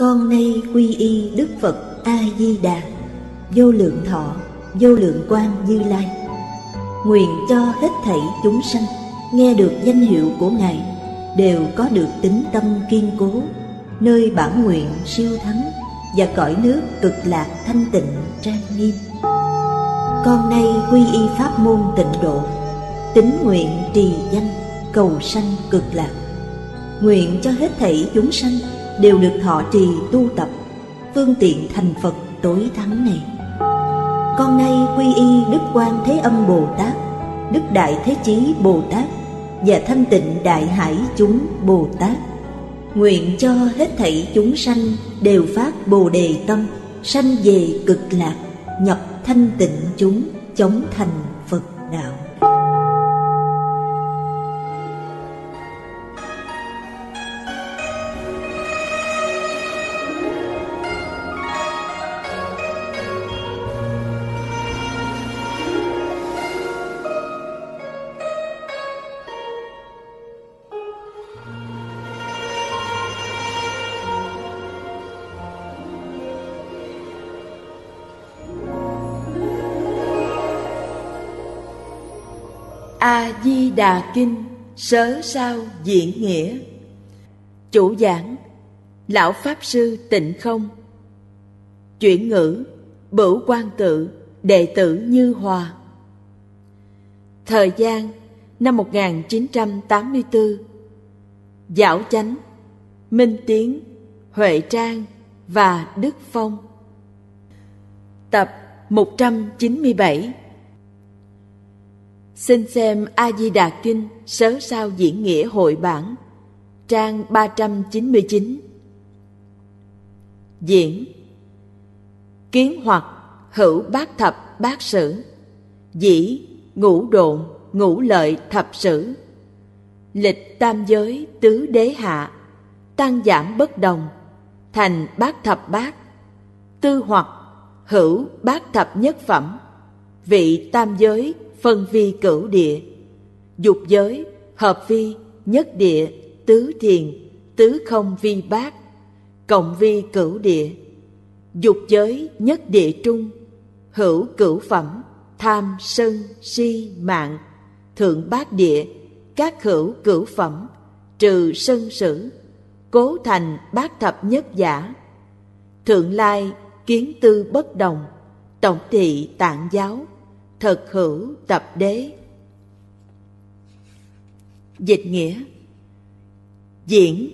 Con nay quy y Đức Phật A-di-đà, vô lượng thọ, vô lượng quan như lai. Nguyện cho hết thảy chúng sanh nghe được danh hiệu của Ngài đều có được tính tâm kiên cố, nơi bản nguyện siêu thắng và cõi nước cực lạc thanh tịnh trang nghiêm. Con nay quy y pháp môn tịnh độ, tính nguyện trì danh cầu sanh cực lạc. Nguyện cho hết thảy chúng sanh đều được thọ trì tu tập phương tiện thành phật tối thắng này con nay quy y đức quan thế âm bồ tát đức đại thế chí bồ tát và thanh tịnh đại hải chúng bồ tát nguyện cho hết thảy chúng sanh đều phát bồ đề tâm sanh về cực lạc nhập thanh tịnh chúng chống thành phật đạo Đà Kinh Sớ sao diễn nghĩa Chủ giảng Lão Pháp Sư Tịnh Không Chuyển ngữ Bửu quan Tự Đệ tử Như Hòa Thời gian năm 1984 Giảo Chánh Minh Tiến Huệ Trang và Đức Phong Tập 197 Xin xem A-di-đà kinh sớ sao diễn nghĩa hội bản Trang 399 Diễn Kiến hoặc hữu bát thập bát sử Dĩ ngũ độn ngũ lợi thập sử Lịch tam giới tứ đế hạ Tăng giảm bất đồng Thành bát thập bát Tư hoặc hữu bát thập nhất phẩm vị tam giới phân vi cửu địa dục giới hợp vi nhất địa tứ thiền tứ không vi bát cộng vi cửu địa dục giới nhất địa trung hữu cửu phẩm tham sân si mạng thượng bát địa các hữu cửu phẩm trừ sân sử cố thành bát thập nhất giả thượng lai kiến tư bất đồng tổng thị tạng giáo thật hữu tập đế dịch nghĩa diễn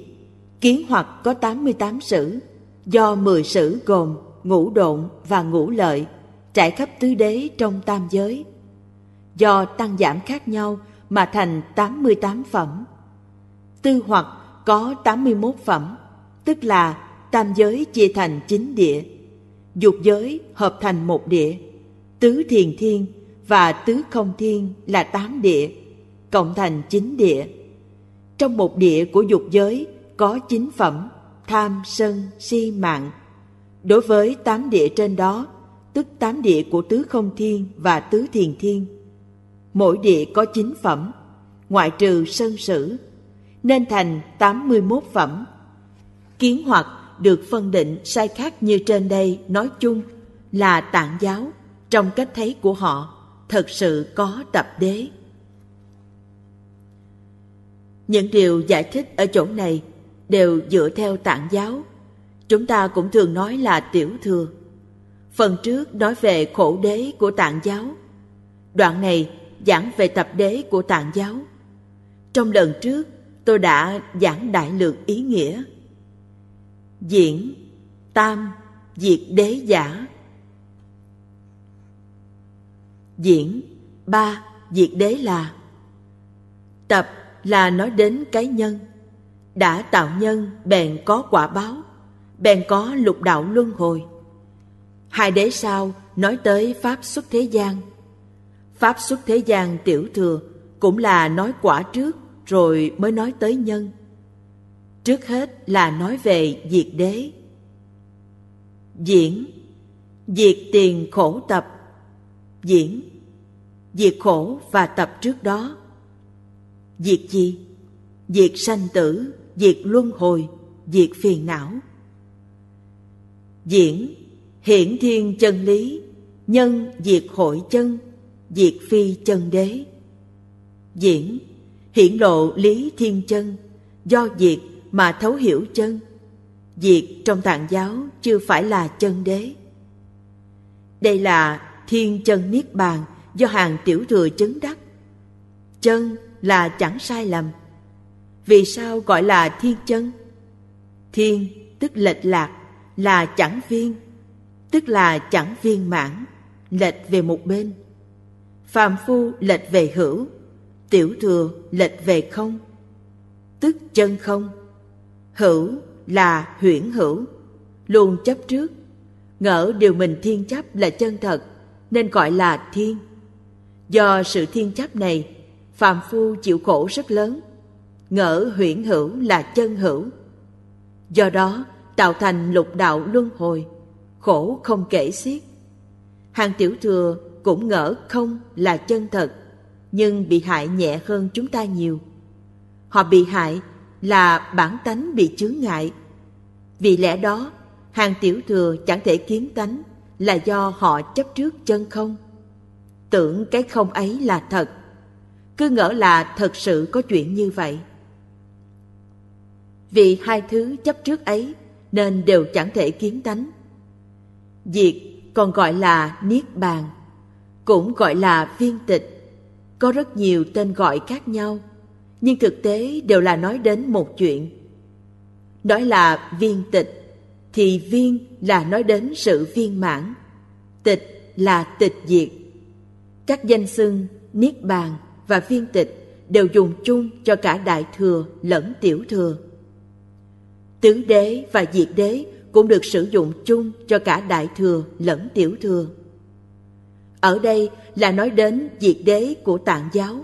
kiến hoặc có 88 sử do 10 sử gồm ngũ độn và ngũ lợi trải khắp tứ đế trong tam giới do tăng giảm khác nhau mà thành 88 phẩm tư hoặc có 81 phẩm tức là tam giới chia thành chín địa dục giới hợp thành một địa tứ thiền thiên và tứ không thiên là tám địa, cộng thành chín địa. Trong một địa của dục giới có chín phẩm, tham, sân, si, mạng. Đối với tám địa trên đó, tức tám địa của tứ không thiên và tứ thiền thiên, mỗi địa có chín phẩm, ngoại trừ sân sử, nên thành 81 phẩm. Kiến hoặc được phân định sai khác như trên đây nói chung là tạng giáo trong cách thấy của họ thật sự có tập đế những điều giải thích ở chỗ này đều dựa theo tạng giáo chúng ta cũng thường nói là tiểu thừa phần trước nói về khổ đế của tạng giáo đoạn này giảng về tập đế của tạng giáo trong lần trước tôi đã giảng đại lượng ý nghĩa diễn tam diệt đế giả diễn ba diệt đế là tập là nói đến cái nhân đã tạo nhân bèn có quả báo bèn có lục đạo luân hồi hai đế sau nói tới pháp xuất thế gian pháp xuất thế gian tiểu thừa cũng là nói quả trước rồi mới nói tới nhân trước hết là nói về diệt đế diễn diệt tiền khổ tập diễn việc khổ và tập trước đó diệt gì diệt sanh tử diệt luân hồi diệt phiền não diễn hiển thiên chân lý nhân diệt hội chân diệt phi chân đế diễn hiển lộ lý thiên chân do diệt mà thấu hiểu chân diệt trong tạng giáo chưa phải là chân đế đây là thiên chân niết bàn do hàng tiểu thừa chứng đắc. Chân là chẳng sai lầm. Vì sao gọi là thiên chân? Thiên tức lệch lạc là chẳng viên, tức là chẳng viên mãn, lệch về một bên. Phàm phu lệch về hữu, tiểu thừa lệch về không, tức chân không. Hữu là huyễn hữu, luôn chấp trước, ngỡ điều mình thiên chấp là chân thật, nên gọi là thiên Do sự thiên chấp này, Phạm Phu chịu khổ rất lớn, ngỡ huyễn hữu là chân hữu. Do đó tạo thành lục đạo luân hồi, khổ không kể xiết. Hàng tiểu thừa cũng ngỡ không là chân thật, nhưng bị hại nhẹ hơn chúng ta nhiều. Họ bị hại là bản tánh bị chướng ngại. Vì lẽ đó, hàng tiểu thừa chẳng thể kiến tánh là do họ chấp trước chân không tưởng cái không ấy là thật cứ ngỡ là thật sự có chuyện như vậy vì hai thứ chấp trước ấy nên đều chẳng thể kiến tánh diệt còn gọi là niết bàn cũng gọi là viên tịch có rất nhiều tên gọi khác nhau nhưng thực tế đều là nói đến một chuyện nói là viên tịch thì viên là nói đến sự viên mãn tịch là tịch diệt các danh xưng niết bàn và viên tịch đều dùng chung cho cả đại thừa lẫn tiểu thừa tứ đế và diệt đế cũng được sử dụng chung cho cả đại thừa lẫn tiểu thừa ở đây là nói đến diệt đế của tạng giáo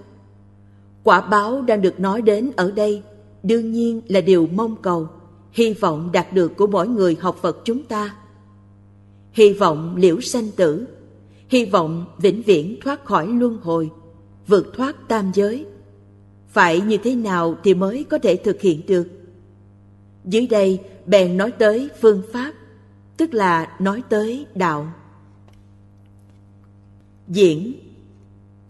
quả báo đang được nói đến ở đây đương nhiên là điều mong cầu hy vọng đạt được của mỗi người học phật chúng ta hy vọng liễu sanh tử hy vọng vĩnh viễn thoát khỏi luân hồi, vượt thoát tam giới. Phải như thế nào thì mới có thể thực hiện được? Dưới đây bèn nói tới phương pháp, tức là nói tới đạo. Diễn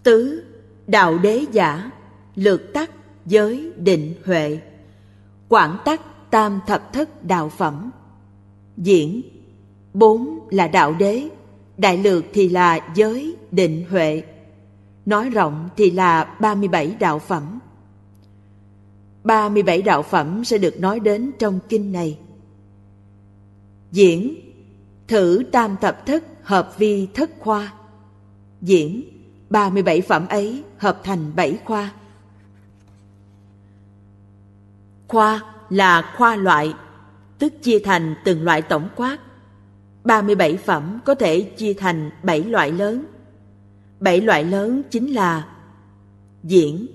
Tứ Đạo đế giả Lược tắc giới định huệ Quảng tắc tam thập thất đạo phẩm Diễn Bốn là đạo đế đại lược thì là giới định huệ nói rộng thì là 37 đạo phẩm 37 đạo phẩm sẽ được nói đến trong kinh này diễn thử tam tập thức hợp vi thất khoa diễn 37 phẩm ấy hợp thành 7 khoa khoa là khoa loại tức chia thành từng loại tổng quát 37 phẩm có thể chia thành 7 loại lớn. 7 loại lớn chính là diễn,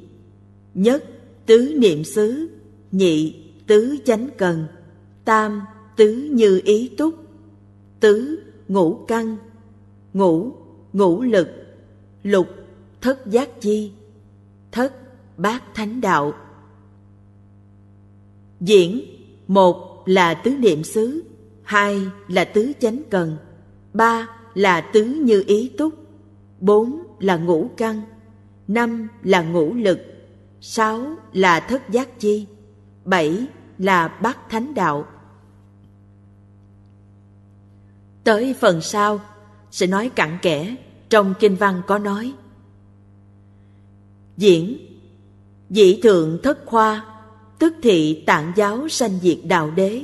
nhất, tứ niệm xứ, nhị, tứ chánh cần, tam, tứ như ý túc, tứ, ngũ căn, ngũ, ngũ lực, lục, thất giác chi, thất, bát thánh đạo. Diễn, một là tứ niệm xứ, hai là tứ chánh cần ba là tứ như ý túc bốn là ngũ căn năm là ngũ lực sáu là thất giác chi bảy là bát thánh đạo tới phần sau sẽ nói cặn kẽ trong kinh văn có nói diễn dị thượng thất khoa tức thị tạng giáo sanh diệt đạo đế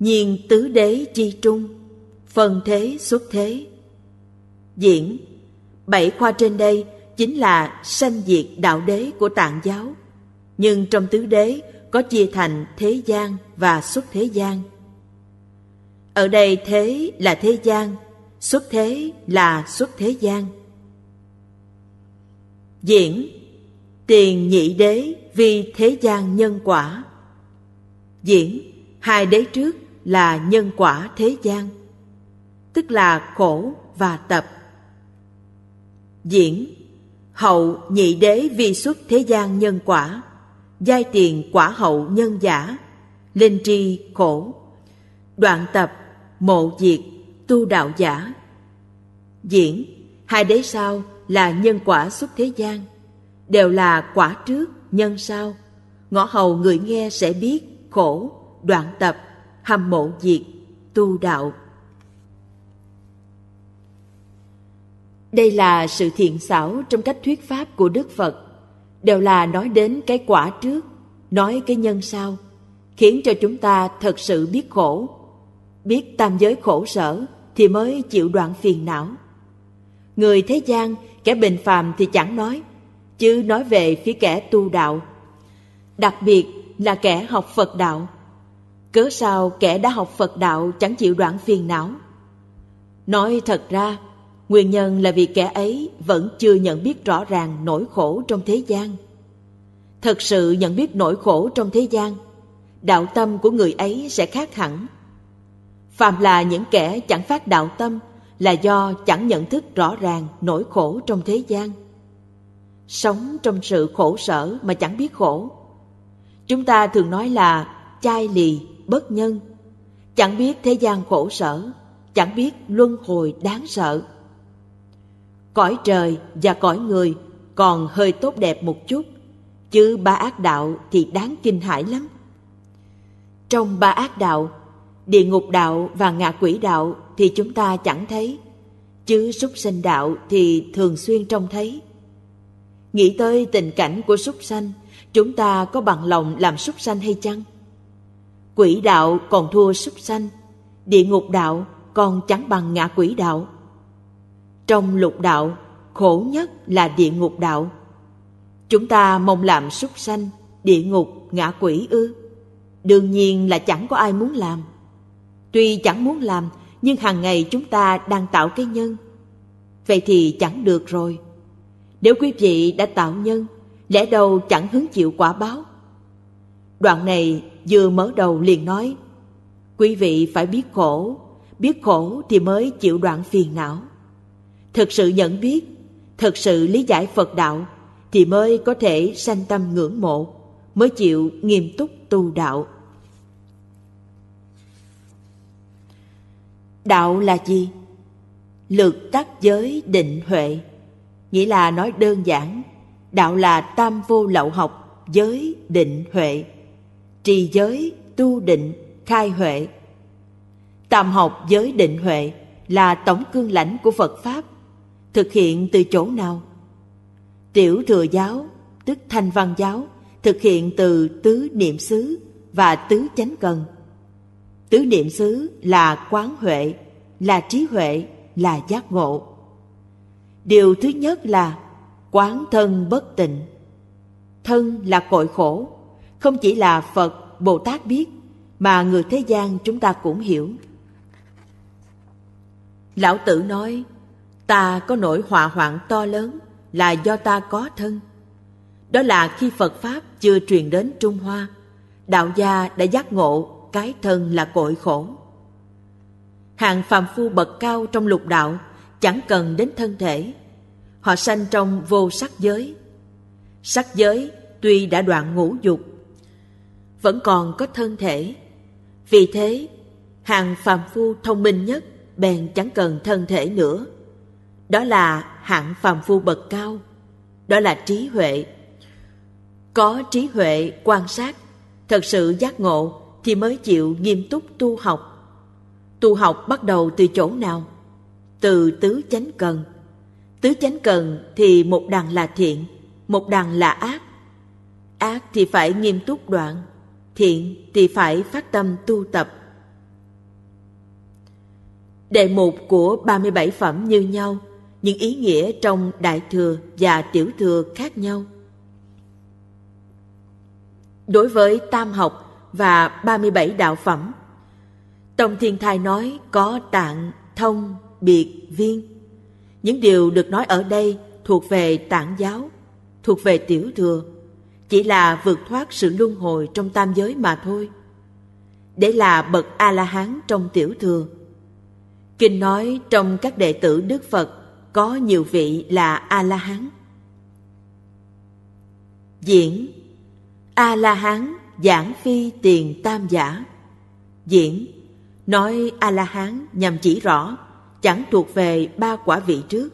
nhiên tứ đế chi trung phần thế xuất thế diễn bảy khoa trên đây chính là sanh diệt đạo đế của tạng giáo nhưng trong tứ đế có chia thành thế gian và xuất thế gian ở đây thế là thế gian xuất thế là xuất thế gian diễn tiền nhị đế vì thế gian nhân quả diễn hai đế trước là nhân quả thế gian tức là khổ và tập diễn hậu nhị đế vi xuất thế gian nhân quả giai tiền quả hậu nhân giả linh tri khổ đoạn tập mộ diệt tu đạo giả diễn hai đế sau là nhân quả xuất thế gian đều là quả trước nhân sau ngõ hầu người nghe sẽ biết khổ đoạn tập hâm mộ diệt tu đạo đây là sự thiện xảo trong cách thuyết pháp của đức phật đều là nói đến cái quả trước nói cái nhân sau khiến cho chúng ta thật sự biết khổ biết tam giới khổ sở thì mới chịu đoạn phiền não người thế gian kẻ bình phàm thì chẳng nói chứ nói về phía kẻ tu đạo đặc biệt là kẻ học phật đạo cớ sao kẻ đã học phật đạo chẳng chịu đoạn phiền não nói thật ra nguyên nhân là vì kẻ ấy vẫn chưa nhận biết rõ ràng nỗi khổ trong thế gian thật sự nhận biết nỗi khổ trong thế gian đạo tâm của người ấy sẽ khác hẳn phạm là những kẻ chẳng phát đạo tâm là do chẳng nhận thức rõ ràng nỗi khổ trong thế gian sống trong sự khổ sở mà chẳng biết khổ chúng ta thường nói là chai lì bất nhân chẳng biết thế gian khổ sở chẳng biết luân hồi đáng sợ cõi trời và cõi người còn hơi tốt đẹp một chút chứ ba ác đạo thì đáng kinh hãi lắm trong ba ác đạo địa ngục đạo và ngạ quỷ đạo thì chúng ta chẳng thấy chứ súc sanh đạo thì thường xuyên trông thấy nghĩ tới tình cảnh của súc sanh chúng ta có bằng lòng làm súc sanh hay chăng quỷ đạo còn thua súc sanh địa ngục đạo còn chẳng bằng ngã quỷ đạo trong lục đạo khổ nhất là địa ngục đạo chúng ta mong làm súc sanh địa ngục ngã quỷ ư đương nhiên là chẳng có ai muốn làm tuy chẳng muốn làm nhưng hàng ngày chúng ta đang tạo cái nhân vậy thì chẳng được rồi nếu quý vị đã tạo nhân lẽ đâu chẳng hứng chịu quả báo đoạn này vừa mở đầu liền nói quý vị phải biết khổ biết khổ thì mới chịu đoạn phiền não thực sự nhận biết thực sự lý giải phật đạo thì mới có thể sanh tâm ngưỡng mộ mới chịu nghiêm túc tu đạo đạo là gì lược tắc giới định huệ nghĩa là nói đơn giản đạo là tam vô lậu học giới định huệ trì giới tu định khai huệ tam học giới định huệ là tổng cương lãnh của phật pháp thực hiện từ chỗ nào tiểu thừa giáo tức thanh văn giáo thực hiện từ tứ niệm xứ và tứ chánh cần tứ niệm xứ là quán huệ là trí huệ là giác ngộ điều thứ nhất là quán thân bất tịnh thân là cội khổ không chỉ là phật bồ tát biết mà người thế gian chúng ta cũng hiểu lão tử nói ta có nỗi hòa hoạn to lớn là do ta có thân đó là khi phật pháp chưa truyền đến trung hoa đạo gia đã giác ngộ cái thân là cội khổ hàng phàm phu bậc cao trong lục đạo chẳng cần đến thân thể họ sanh trong vô sắc giới sắc giới tuy đã đoạn ngũ dục vẫn còn có thân thể. Vì thế, hàng phàm phu thông minh nhất bèn chẳng cần thân thể nữa. Đó là hạng phàm phu bậc cao, đó là trí huệ. Có trí huệ quan sát, thật sự giác ngộ thì mới chịu nghiêm túc tu học. Tu học bắt đầu từ chỗ nào? Từ tứ chánh cần. Tứ chánh cần thì một đằng là thiện, một đằng là ác. Ác thì phải nghiêm túc đoạn, thiện thì phải phát tâm tu tập. Đề mục của 37 phẩm như nhau, những ý nghĩa trong Đại Thừa và Tiểu Thừa khác nhau. Đối với Tam Học và 37 Đạo Phẩm, Tông Thiên Thai nói có tạng, thông, biệt, viên. Những điều được nói ở đây thuộc về tạng giáo, thuộc về Tiểu Thừa, chỉ là vượt thoát sự luân hồi trong tam giới mà thôi để là bậc a la hán trong tiểu thừa kinh nói trong các đệ tử đức phật có nhiều vị là a la hán diễn a la hán giảng phi tiền tam giả diễn nói a la hán nhằm chỉ rõ chẳng thuộc về ba quả vị trước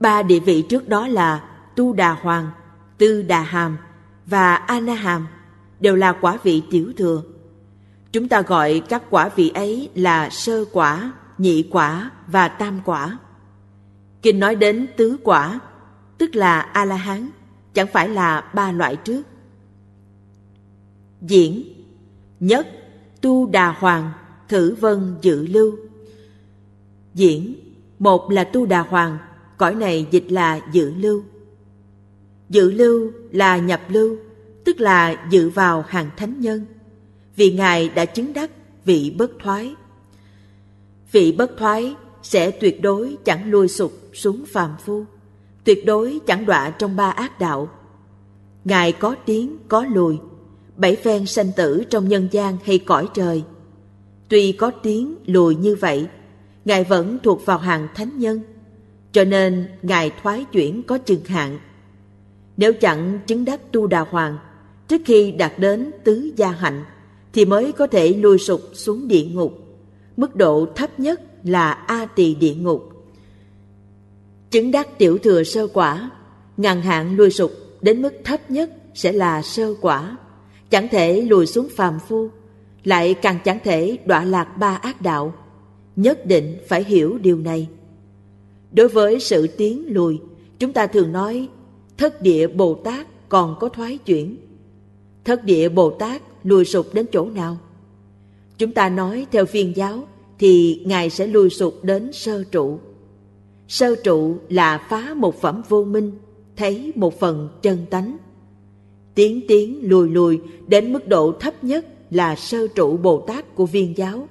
ba địa vị trước đó là tu đà hoàng Tư Đà Hàm và Ana Hàm đều là quả vị tiểu thừa. Chúng ta gọi các quả vị ấy là sơ quả, nhị quả và tam quả. Kinh nói đến tứ quả, tức là A-la-hán, chẳng phải là ba loại trước. Diễn Nhất, tu đà hoàng, thử vân dự lưu. Diễn Một là tu đà hoàng, cõi này dịch là dự lưu Dự lưu là nhập lưu, tức là dự vào hàng thánh nhân. Vì Ngài đã chứng đắc vị bất thoái. Vị bất thoái sẽ tuyệt đối chẳng lùi sụp xuống phàm phu, tuyệt đối chẳng đọa trong ba ác đạo. Ngài có tiếng, có lùi, bảy phen sanh tử trong nhân gian hay cõi trời. Tuy có tiếng, lùi như vậy, Ngài vẫn thuộc vào hàng thánh nhân, cho nên Ngài thoái chuyển có chừng hạn – nếu chẳng chứng đắc tu đà hoàng, trước khi đạt đến tứ gia hạnh, thì mới có thể lùi sụp xuống địa ngục. Mức độ thấp nhất là A tỳ địa ngục. Chứng đắc tiểu thừa sơ quả, ngàn hạng lùi sụp đến mức thấp nhất sẽ là sơ quả, chẳng thể lùi xuống phàm phu, lại càng chẳng thể đọa lạc ba ác đạo. Nhất định phải hiểu điều này. Đối với sự tiến lùi, chúng ta thường nói thất địa Bồ Tát còn có thoái chuyển. Thất địa Bồ Tát lùi sụp đến chỗ nào? Chúng ta nói theo phiên giáo thì Ngài sẽ lùi sụp đến sơ trụ. Sơ trụ là phá một phẩm vô minh, thấy một phần chân tánh. Tiến tiến lùi lùi đến mức độ thấp nhất là sơ trụ Bồ Tát của viên giáo.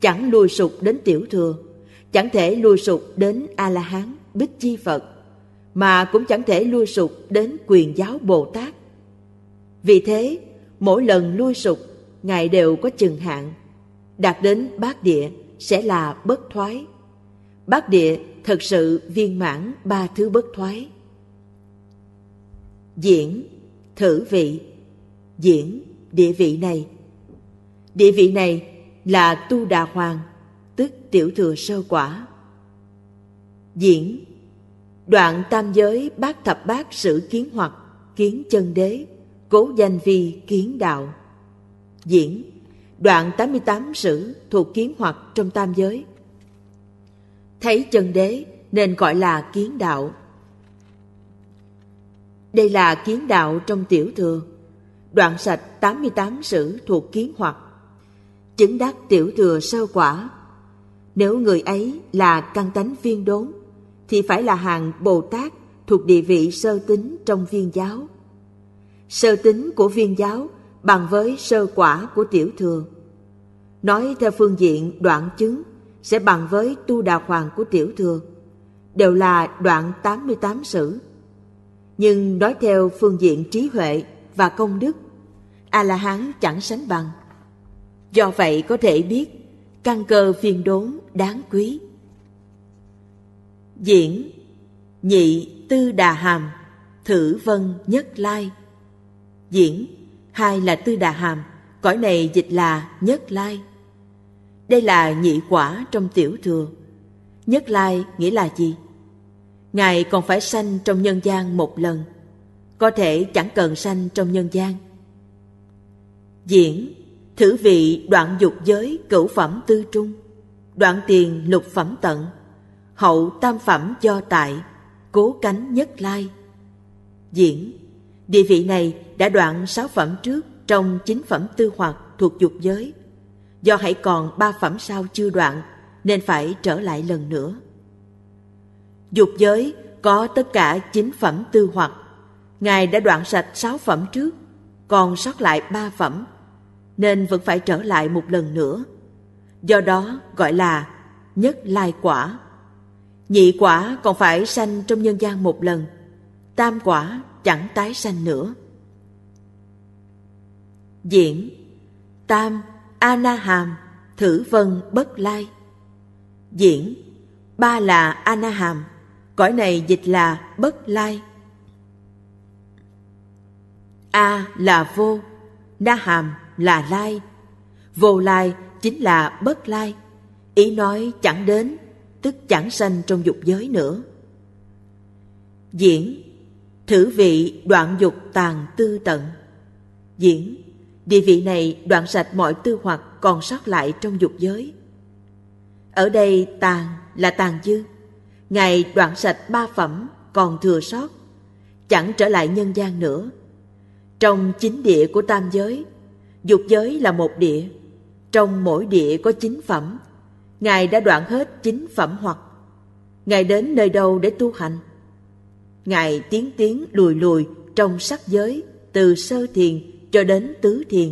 Chẳng lùi sụp đến tiểu thừa, chẳng thể lùi sụp đến A-la-hán, Bích Chi Phật mà cũng chẳng thể lui sụp đến quyền giáo Bồ Tát. Vì thế, mỗi lần lui sụp, Ngài đều có chừng hạn. Đạt đến bát địa sẽ là bất thoái. Bát địa thật sự viên mãn ba thứ bất thoái. Diễn, thử vị, diễn, địa vị này. Địa vị này là tu đà hoàng, tức tiểu thừa sơ quả. Diễn, đoạn tam giới bát thập bát sử kiến hoặc kiến chân đế cố danh vi kiến đạo diễn đoạn 88 sử thuộc kiến hoặc trong tam giới thấy chân đế nên gọi là kiến đạo đây là kiến đạo trong tiểu thừa đoạn sạch 88 sử thuộc kiến hoặc chứng đắc tiểu thừa sơ quả nếu người ấy là căn tánh viên đốn thì phải là hàng Bồ Tát thuộc địa vị sơ tính trong viên giáo. Sơ tính của viên giáo bằng với sơ quả của tiểu thừa. Nói theo phương diện đoạn chứng sẽ bằng với tu đà hoàng của tiểu thừa, đều là đoạn 88 sử. Nhưng nói theo phương diện trí huệ và công đức, A-la-hán chẳng sánh bằng. Do vậy có thể biết, căn cơ phiền đốn đáng quý diễn nhị tư đà hàm thử vân nhất lai diễn hai là tư đà hàm cõi này dịch là nhất lai đây là nhị quả trong tiểu thừa nhất lai nghĩa là gì ngài còn phải sanh trong nhân gian một lần có thể chẳng cần sanh trong nhân gian diễn thử vị đoạn dục giới cửu phẩm tư trung đoạn tiền lục phẩm tận hậu tam phẩm do tại cố cánh nhất lai diễn địa vị này đã đoạn sáu phẩm trước trong chín phẩm tư hoặc thuộc dục giới do hãy còn ba phẩm sau chưa đoạn nên phải trở lại lần nữa dục giới có tất cả chín phẩm tư hoặc ngài đã đoạn sạch sáu phẩm trước còn sót lại ba phẩm nên vẫn phải trở lại một lần nữa do đó gọi là nhất lai quả Nhị quả còn phải sanh trong nhân gian một lần, tam quả chẳng tái sanh nữa. Diễn Tam Ana Hàm Thử Vân Bất Lai Diễn Ba là Ana Hàm Cõi này dịch là Bất Lai A là vô Na Hàm là Lai Vô Lai chính là Bất Lai Ý nói chẳng đến tức chẳng sanh trong dục giới nữa diễn thử vị đoạn dục tàn tư tận diễn địa vị này đoạn sạch mọi tư hoặc còn sót lại trong dục giới ở đây tàn là tàn dư ngài đoạn sạch ba phẩm còn thừa sót chẳng trở lại nhân gian nữa trong chín địa của tam giới dục giới là một địa trong mỗi địa có chín phẩm Ngài đã đoạn hết chính phẩm hoặc. Ngài đến nơi đâu để tu hành? Ngài tiến tiến lùi lùi trong sắc giới từ sơ thiền cho đến tứ thiền.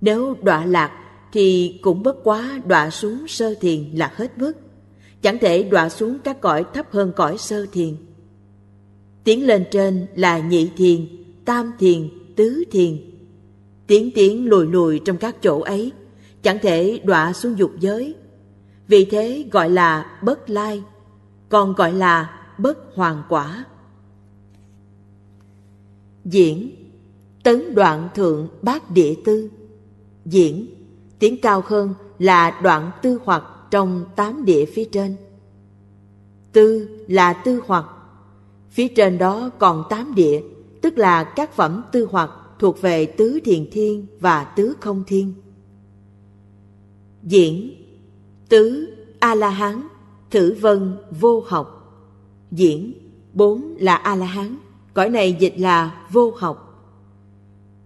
Nếu đọa lạc thì cũng bất quá đọa xuống sơ thiền là hết mức. Chẳng thể đọa xuống các cõi thấp hơn cõi sơ thiền. Tiến lên trên là nhị thiền, tam thiền, tứ thiền. Tiến tiến lùi lùi trong các chỗ ấy, chẳng thể đọa xuống dục giới vì thế gọi là bất lai còn gọi là bất hoàn quả diễn tấn đoạn thượng bát địa tư diễn tiếng cao hơn là đoạn tư hoặc trong tám địa phía trên tư là tư hoặc phía trên đó còn tám địa tức là các phẩm tư hoặc thuộc về tứ thiền thiên và tứ không thiên diễn tứ a la hán thử vân vô học diễn bốn là a la hán cõi này dịch là vô học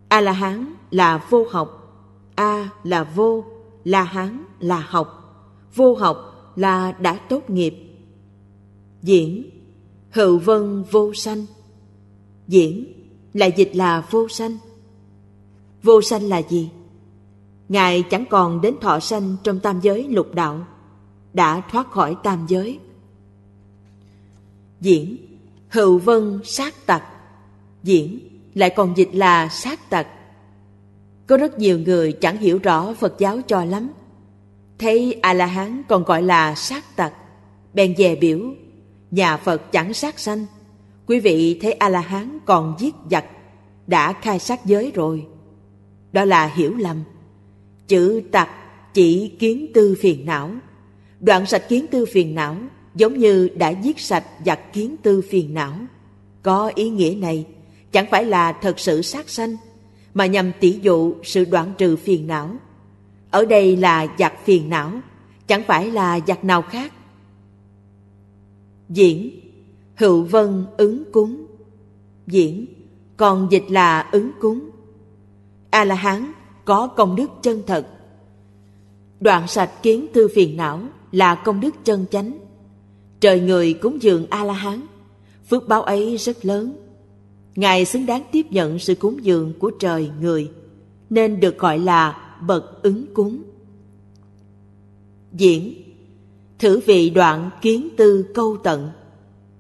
a la hán là vô học a là vô la hán là học vô học là đã tốt nghiệp diễn hữu vân vô sanh diễn là dịch là vô sanh vô sanh là gì Ngài chẳng còn đến thọ sanh trong tam giới lục đạo, đã thoát khỏi tam giới. Diễn, hữu vân sát tặc. Diễn, lại còn dịch là sát tặc. Có rất nhiều người chẳng hiểu rõ Phật giáo cho lắm. Thấy A-la-hán còn gọi là sát tặc, bèn dè biểu, nhà Phật chẳng sát sanh. Quý vị thấy A-la-hán còn giết giặc, đã khai sát giới rồi. Đó là hiểu lầm chữ tặc chỉ kiến tư phiền não đoạn sạch kiến tư phiền não giống như đã giết sạch giặc kiến tư phiền não có ý nghĩa này chẳng phải là thật sự sát sanh mà nhằm tỷ dụ sự đoạn trừ phiền não ở đây là giặc phiền não chẳng phải là giặc nào khác diễn hữu vân ứng cúng diễn còn dịch là ứng cúng a la hán có công đức chân thật. Đoạn sạch kiến tư phiền não là công đức chân chánh. Trời người cúng dường A-la-hán, phước báo ấy rất lớn. Ngài xứng đáng tiếp nhận sự cúng dường của trời người, nên được gọi là bậc ứng cúng. Diễn Thử vị đoạn kiến tư câu tận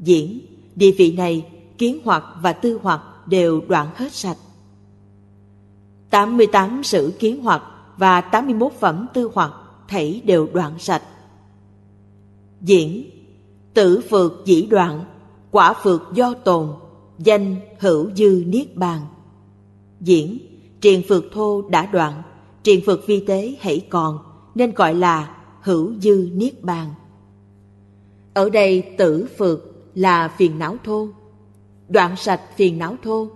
Diễn Địa vị này kiến hoặc và tư hoặc đều đoạn hết sạch 88 sử kiến hoặc và 81 phẩm tư hoặc thảy đều đoạn sạch. Diễn Tử phượt dĩ đoạn, quả phượt do tồn, danh hữu dư niết bàn. Diễn Triền phượt thô đã đoạn, triền phượt vi tế hãy còn, nên gọi là hữu dư niết bàn. Ở đây tử phượt là phiền não thô, đoạn sạch phiền não thô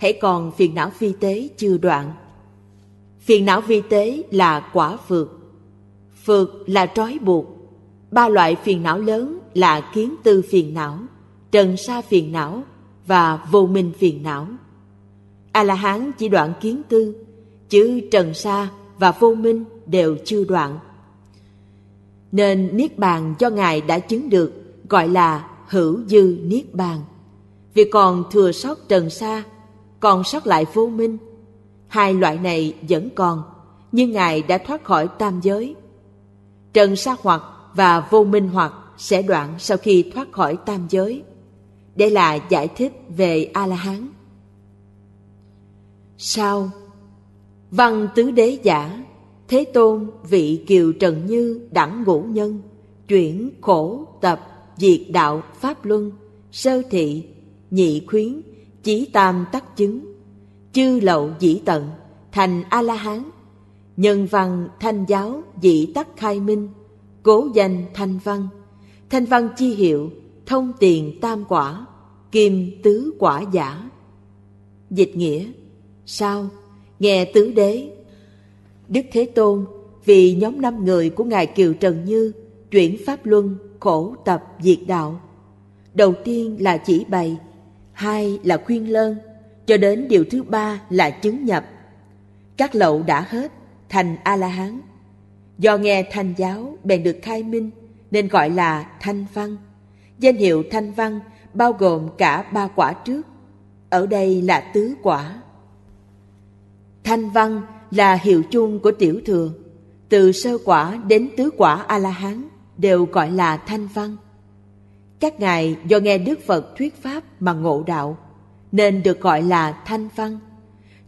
hãy còn phiền não vi tế chưa đoạn. Phiền não vi tế là quả phược, phược là trói buộc. Ba loại phiền não lớn là kiến tư phiền não, trần sa phiền não và vô minh phiền não. A-la-hán chỉ đoạn kiến tư, chứ trần sa và vô minh đều chưa đoạn. Nên Niết Bàn cho Ngài đã chứng được gọi là hữu dư Niết Bàn. Vì còn thừa sót trần sa còn sót lại vô minh. Hai loại này vẫn còn, nhưng Ngài đã thoát khỏi tam giới. Trần sa hoặc và vô minh hoặc sẽ đoạn sau khi thoát khỏi tam giới. Đây là giải thích về A-la-hán. Sao? Văn tứ đế giả, Thế Tôn vị Kiều Trần Như đẳng ngũ nhân, chuyển khổ tập diệt đạo pháp luân, sơ thị, nhị khuyến, Chí tam tắc chứng Chư lậu dĩ tận Thành A-la-hán Nhân văn thanh giáo dĩ tắc khai minh Cố danh thanh văn Thanh văn chi hiệu Thông tiền tam quả Kim tứ quả giả Dịch nghĩa Sao nghe tứ đế Đức Thế Tôn vì nhóm năm người của Ngài Kiều Trần Như chuyển Pháp Luân khổ tập diệt đạo. Đầu tiên là chỉ bày hai là khuyên lơn, cho đến điều thứ ba là chứng nhập. Các lậu đã hết, thành A-la-hán. Do nghe thanh giáo bèn được khai minh nên gọi là thanh văn. Danh hiệu thanh văn bao gồm cả ba quả trước. Ở đây là tứ quả. Thanh văn là hiệu chung của tiểu thừa. Từ sơ quả đến tứ quả A-la-hán đều gọi là thanh văn. Các ngài do nghe Đức Phật thuyết pháp mà ngộ đạo, nên được gọi là thanh văn.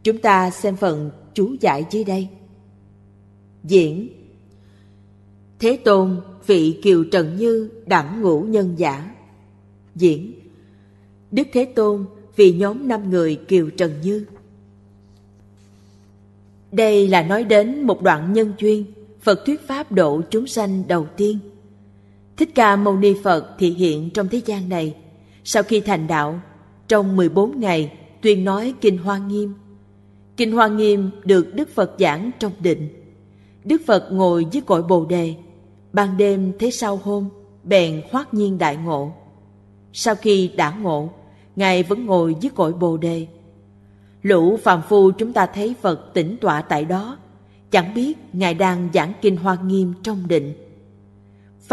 Chúng ta xem phần chú giải dưới đây. Diễn Thế Tôn vị Kiều Trần Như đẳng ngũ nhân giả. Diễn Đức Thế Tôn vì nhóm năm người Kiều Trần Như. Đây là nói đến một đoạn nhân duyên Phật thuyết pháp độ chúng sanh đầu tiên – Thích Ca Mâu Ni Phật thị hiện trong thế gian này. Sau khi thành đạo, trong 14 ngày tuyên nói Kinh Hoa Nghiêm. Kinh Hoa Nghiêm được Đức Phật giảng trong định. Đức Phật ngồi dưới cội Bồ Đề. Ban đêm thế sau hôm, bèn hoát nhiên đại ngộ. Sau khi đã ngộ, Ngài vẫn ngồi dưới cội Bồ Đề. Lũ phàm phu chúng ta thấy Phật tĩnh tọa tại đó, chẳng biết Ngài đang giảng Kinh Hoa Nghiêm trong định.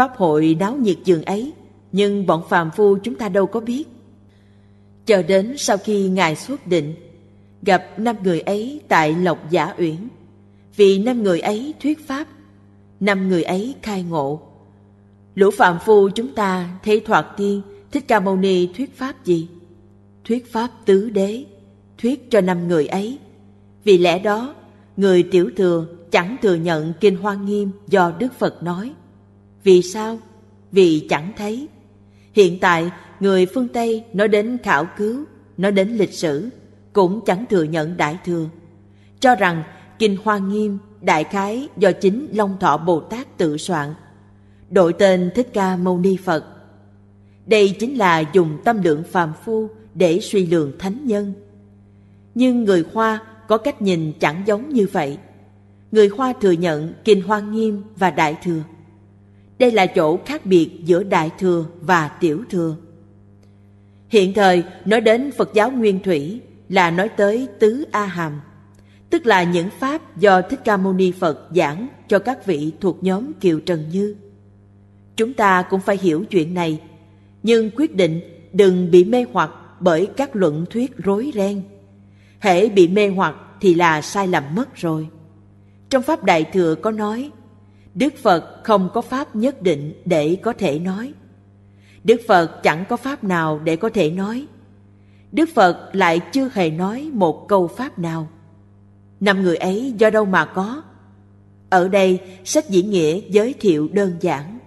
Pháp hội đáo nhiệt dường ấy, nhưng bọn phàm phu chúng ta đâu có biết. Chờ đến sau khi Ngài xuất định, gặp năm người ấy tại Lộc Giả Uyển. Vì năm người ấy thuyết Pháp, năm người ấy khai ngộ. Lũ phạm phu chúng ta thấy thoạt tiên Thích Ca Mâu Ni thuyết Pháp gì? Thuyết Pháp tứ đế, thuyết cho năm người ấy. Vì lẽ đó, người tiểu thừa chẳng thừa nhận Kinh Hoa Nghiêm do Đức Phật nói vì sao? Vì chẳng thấy. Hiện tại, người phương Tây nói đến khảo cứu, nói đến lịch sử, cũng chẳng thừa nhận Đại Thừa. Cho rằng Kinh Hoa Nghiêm đại khái do chính Long Thọ Bồ Tát tự soạn, đổi tên Thích Ca Mâu Ni Phật. Đây chính là dùng tâm lượng phàm phu để suy lượng thánh nhân. Nhưng người Hoa có cách nhìn chẳng giống như vậy. Người Hoa thừa nhận Kinh Hoa Nghiêm và Đại Thừa đây là chỗ khác biệt giữa Đại Thừa và Tiểu Thừa. Hiện thời, nói đến Phật giáo Nguyên Thủy là nói tới Tứ A Hàm, tức là những pháp do Thích Ca Mâu Ni Phật giảng cho các vị thuộc nhóm Kiều Trần Như. Chúng ta cũng phải hiểu chuyện này, nhưng quyết định đừng bị mê hoặc bởi các luận thuyết rối ren. Hễ bị mê hoặc thì là sai lầm mất rồi. Trong Pháp Đại Thừa có nói đức phật không có pháp nhất định để có thể nói đức phật chẳng có pháp nào để có thể nói đức phật lại chưa hề nói một câu pháp nào năm người ấy do đâu mà có ở đây sách diễn nghĩa giới thiệu đơn giản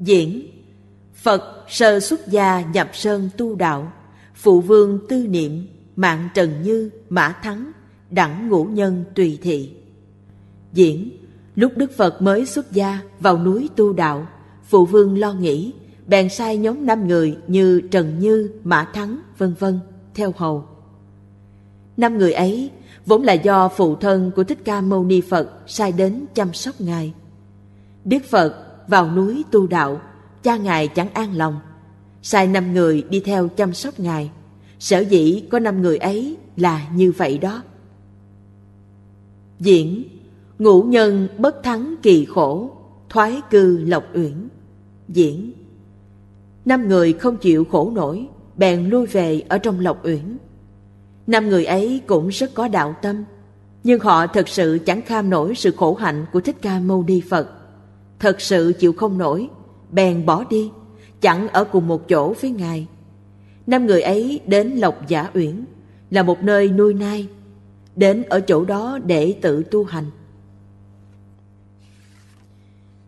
diễn phật sơ xuất gia nhập sơn tu đạo phụ vương tư niệm mạng trần như mã thắng đẳng ngũ nhân tùy thị Diễn, lúc Đức Phật mới xuất gia vào núi tu đạo, Phụ Vương lo nghĩ, bèn sai nhóm năm người như Trần Như, Mã Thắng, vân vân theo hầu. Năm người ấy vốn là do phụ thân của Thích Ca Mâu Ni Phật sai đến chăm sóc Ngài. Đức Phật vào núi tu đạo, cha Ngài chẳng an lòng. Sai năm người đi theo chăm sóc Ngài. Sở dĩ có năm người ấy là như vậy đó. Diễn Ngũ nhân bất thắng kỳ khổ, thoái cư lộc uyển. Diễn Năm người không chịu khổ nổi, bèn lui về ở trong lộc uyển. Năm người ấy cũng rất có đạo tâm, nhưng họ thật sự chẳng kham nổi sự khổ hạnh của Thích Ca Mâu Ni Phật. Thật sự chịu không nổi, bèn bỏ đi, chẳng ở cùng một chỗ với Ngài. Năm người ấy đến Lộc Giả Uyển, là một nơi nuôi nai, đến ở chỗ đó để tự tu hành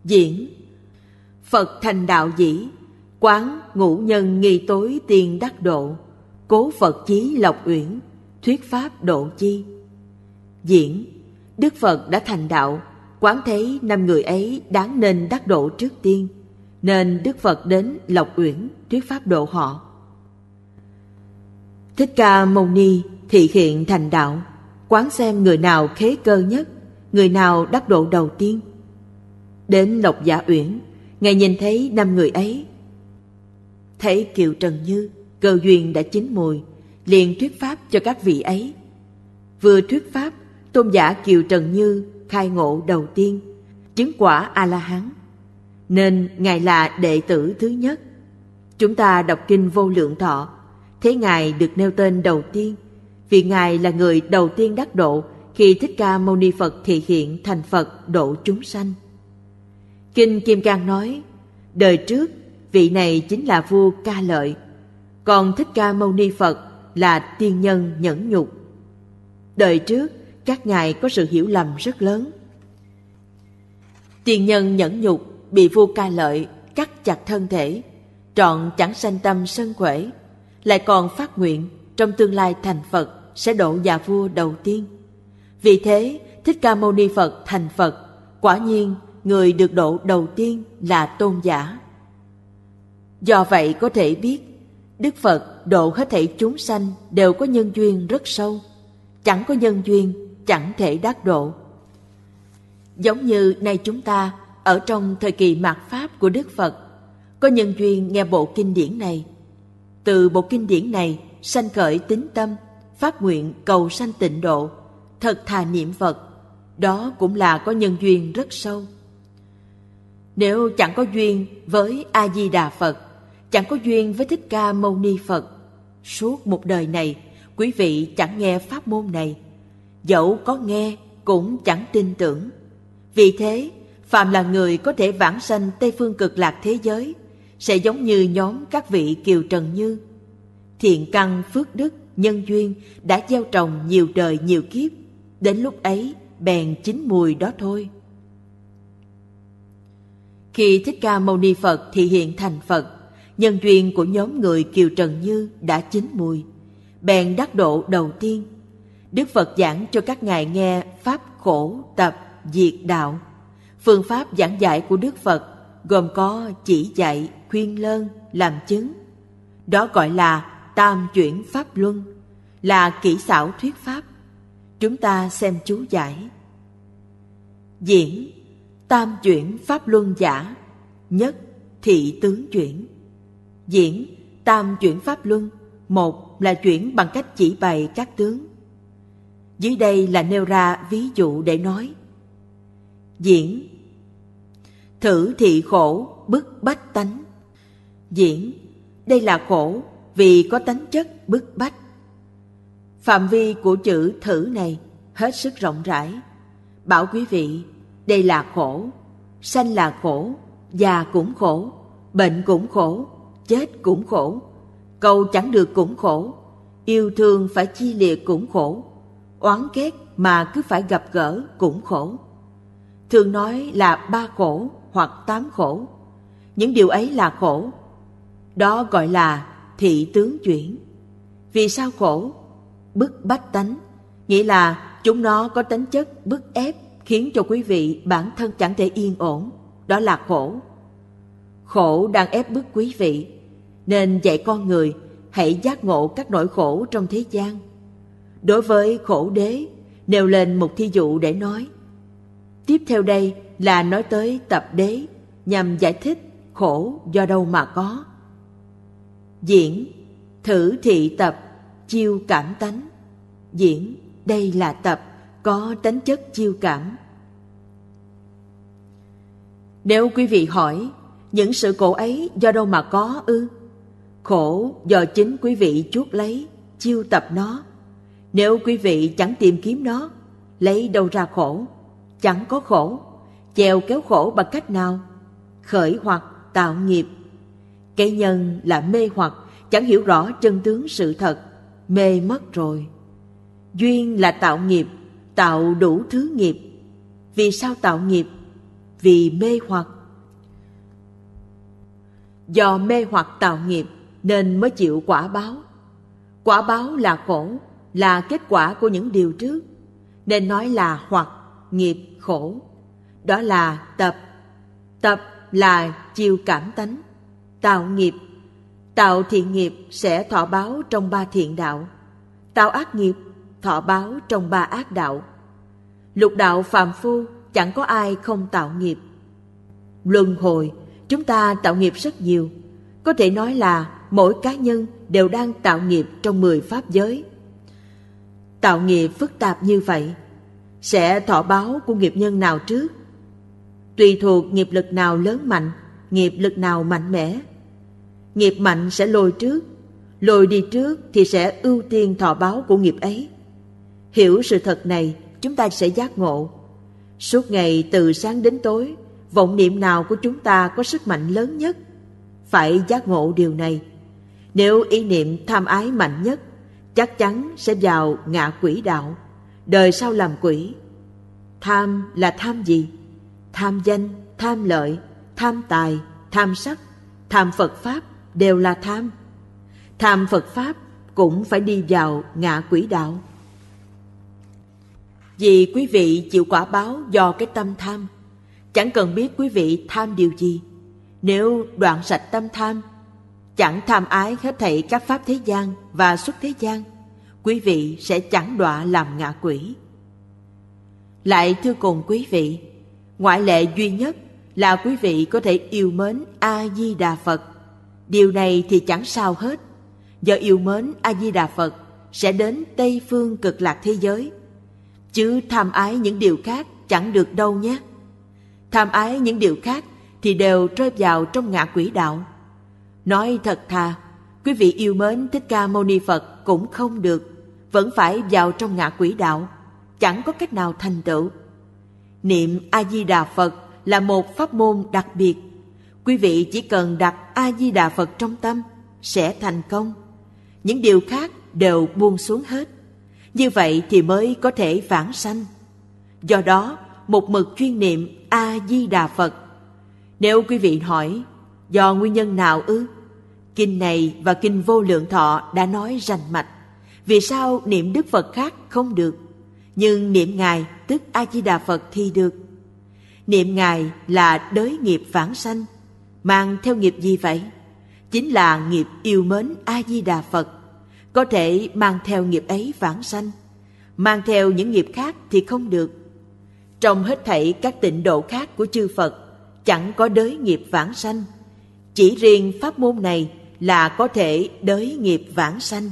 diễn phật thành đạo dĩ quán ngũ nhân nghi tối tiên đắc độ cố phật chí lộc uyển thuyết pháp độ chi diễn đức phật đã thành đạo quán thấy năm người ấy đáng nên đắc độ trước tiên nên đức phật đến lộc uyển thuyết pháp độ họ thích ca mâu ni thị hiện thành đạo quán xem người nào khế cơ nhất người nào đắc độ đầu tiên Đến Lộc giả Uyển, Ngài nhìn thấy năm người ấy. Thấy Kiều Trần Như, cơ duyên đã chín mùi, liền thuyết pháp cho các vị ấy. Vừa thuyết pháp, tôn giả Kiều Trần Như khai ngộ đầu tiên, chứng quả A-la-hán. Nên Ngài là đệ tử thứ nhất. Chúng ta đọc kinh vô lượng thọ, thế Ngài được nêu tên đầu tiên, vì Ngài là người đầu tiên đắc độ khi Thích Ca Mâu Ni Phật thị hiện thành Phật độ chúng sanh. Kinh Kim Cang nói, đời trước vị này chính là vua Ca Lợi, còn Thích Ca Mâu Ni Phật là tiên nhân nhẫn nhục. Đời trước các ngài có sự hiểu lầm rất lớn. Tiên nhân nhẫn nhục bị vua Ca Lợi cắt chặt thân thể, trọn chẳng sanh tâm sân quể, lại còn phát nguyện trong tương lai thành Phật sẽ độ già vua đầu tiên. Vì thế, Thích Ca Mâu Ni Phật thành Phật, quả nhiên người được độ đầu tiên là tôn giả. Do vậy có thể biết, Đức Phật độ hết thảy chúng sanh đều có nhân duyên rất sâu, chẳng có nhân duyên chẳng thể đắc độ. Giống như nay chúng ta ở trong thời kỳ mạt pháp của Đức Phật, có nhân duyên nghe bộ kinh điển này. Từ bộ kinh điển này sanh khởi tính tâm, phát nguyện cầu sanh tịnh độ, thật thà niệm Phật, đó cũng là có nhân duyên rất sâu. Nếu chẳng có duyên với A-di-đà Phật, chẳng có duyên với Thích Ca Mâu Ni Phật, suốt một đời này quý vị chẳng nghe pháp môn này. Dẫu có nghe cũng chẳng tin tưởng. Vì thế, phạm là người có thể vãng sanh Tây phương cực lạc thế giới sẽ giống như nhóm các vị Kiều Trần Như. Thiện căn phước đức, nhân duyên đã gieo trồng nhiều đời nhiều kiếp, đến lúc ấy bèn chín mùi đó thôi. Khi Thích Ca Mâu Ni Phật thị hiện thành Phật, nhân duyên của nhóm người Kiều Trần Như đã chín mùi. Bèn đắc độ đầu tiên, Đức Phật giảng cho các ngài nghe pháp khổ tập diệt đạo. Phương pháp giảng dạy của Đức Phật gồm có chỉ dạy, khuyên lơn, làm chứng. Đó gọi là tam chuyển pháp luân, là kỹ xảo thuyết pháp. Chúng ta xem chú giải. Diễn Tam chuyển pháp luân giả Nhất thị tướng chuyển Diễn tam chuyển pháp luân Một là chuyển bằng cách chỉ bày các tướng Dưới đây là nêu ra ví dụ để nói Diễn Thử thị khổ bức bách tánh Diễn Đây là khổ vì có tánh chất bức bách Phạm vi của chữ thử này hết sức rộng rãi Bảo quý vị đây là khổ, sanh là khổ, già cũng khổ, bệnh cũng khổ, chết cũng khổ, cầu chẳng được cũng khổ, yêu thương phải chia lìa cũng khổ, oán ghét mà cứ phải gặp gỡ cũng khổ. Thường nói là ba khổ hoặc tám khổ. Những điều ấy là khổ. Đó gọi là thị tướng chuyển. Vì sao khổ? Bức bách tánh, nghĩa là chúng nó có tính chất bức ép khiến cho quý vị bản thân chẳng thể yên ổn, đó là khổ. Khổ đang ép bức quý vị, nên dạy con người hãy giác ngộ các nỗi khổ trong thế gian. Đối với khổ đế, nêu lên một thí dụ để nói. Tiếp theo đây là nói tới tập đế nhằm giải thích khổ do đâu mà có. Diễn, thử thị tập, chiêu cảm tánh. Diễn, đây là tập có tính chất chiêu cảm nếu quý vị hỏi những sự khổ ấy do đâu mà có ư khổ do chính quý vị chuốc lấy chiêu tập nó nếu quý vị chẳng tìm kiếm nó lấy đâu ra khổ chẳng có khổ chèo kéo khổ bằng cách nào khởi hoặc tạo nghiệp cái nhân là mê hoặc chẳng hiểu rõ chân tướng sự thật mê mất rồi duyên là tạo nghiệp tạo đủ thứ nghiệp vì sao tạo nghiệp vì mê hoặc do mê hoặc tạo nghiệp nên mới chịu quả báo quả báo là khổ là kết quả của những điều trước nên nói là hoặc nghiệp khổ đó là tập tập là chiều cảm tánh tạo nghiệp tạo thiện nghiệp sẽ thọ báo trong ba thiện đạo tạo ác nghiệp thọ báo trong ba ác đạo. Lục đạo phàm phu chẳng có ai không tạo nghiệp. Luân hồi, chúng ta tạo nghiệp rất nhiều. Có thể nói là mỗi cá nhân đều đang tạo nghiệp trong mười pháp giới. Tạo nghiệp phức tạp như vậy, sẽ thọ báo của nghiệp nhân nào trước? Tùy thuộc nghiệp lực nào lớn mạnh, nghiệp lực nào mạnh mẽ. Nghiệp mạnh sẽ lôi trước, lôi đi trước thì sẽ ưu tiên thọ báo của nghiệp ấy. Hiểu sự thật này, chúng ta sẽ giác ngộ. Suốt ngày từ sáng đến tối, vọng niệm nào của chúng ta có sức mạnh lớn nhất? Phải giác ngộ điều này. Nếu ý niệm tham ái mạnh nhất, chắc chắn sẽ vào ngạ quỷ đạo, đời sau làm quỷ. Tham là tham gì? Tham danh, tham lợi, tham tài, tham sắc, tham Phật Pháp đều là tham. Tham Phật Pháp cũng phải đi vào ngạ quỷ đạo. Vì quý vị chịu quả báo do cái tâm tham, chẳng cần biết quý vị tham điều gì. Nếu đoạn sạch tâm tham, chẳng tham ái hết thảy các pháp thế gian và xuất thế gian, quý vị sẽ chẳng đọa làm ngạ quỷ. Lại thưa cùng quý vị, ngoại lệ duy nhất là quý vị có thể yêu mến A Di Đà Phật. Điều này thì chẳng sao hết. Do yêu mến A Di Đà Phật sẽ đến Tây phương cực lạc thế giới chứ tham ái những điều khác chẳng được đâu nhé tham ái những điều khác thì đều rơi vào trong ngạ quỷ đạo nói thật thà quý vị yêu mến thích ca mâu ni phật cũng không được vẫn phải vào trong ngạ quỷ đạo chẳng có cách nào thành tựu niệm a di đà phật là một pháp môn đặc biệt quý vị chỉ cần đặt a di đà phật trong tâm sẽ thành công những điều khác đều buông xuống hết như vậy thì mới có thể vãng sanh. Do đó, một mực chuyên niệm A-di-đà Phật. Nếu quý vị hỏi, do nguyên nhân nào ư? Kinh này và kinh vô lượng thọ đã nói rành mạch. Vì sao niệm Đức Phật khác không được? Nhưng niệm Ngài, tức A-di-đà Phật thì được. Niệm Ngài là đới nghiệp vãng sanh. Mang theo nghiệp gì vậy? Chính là nghiệp yêu mến A-di-đà Phật có thể mang theo nghiệp ấy vãng sanh mang theo những nghiệp khác thì không được trong hết thảy các tịnh độ khác của chư phật chẳng có đới nghiệp vãng sanh chỉ riêng pháp môn này là có thể đới nghiệp vãng sanh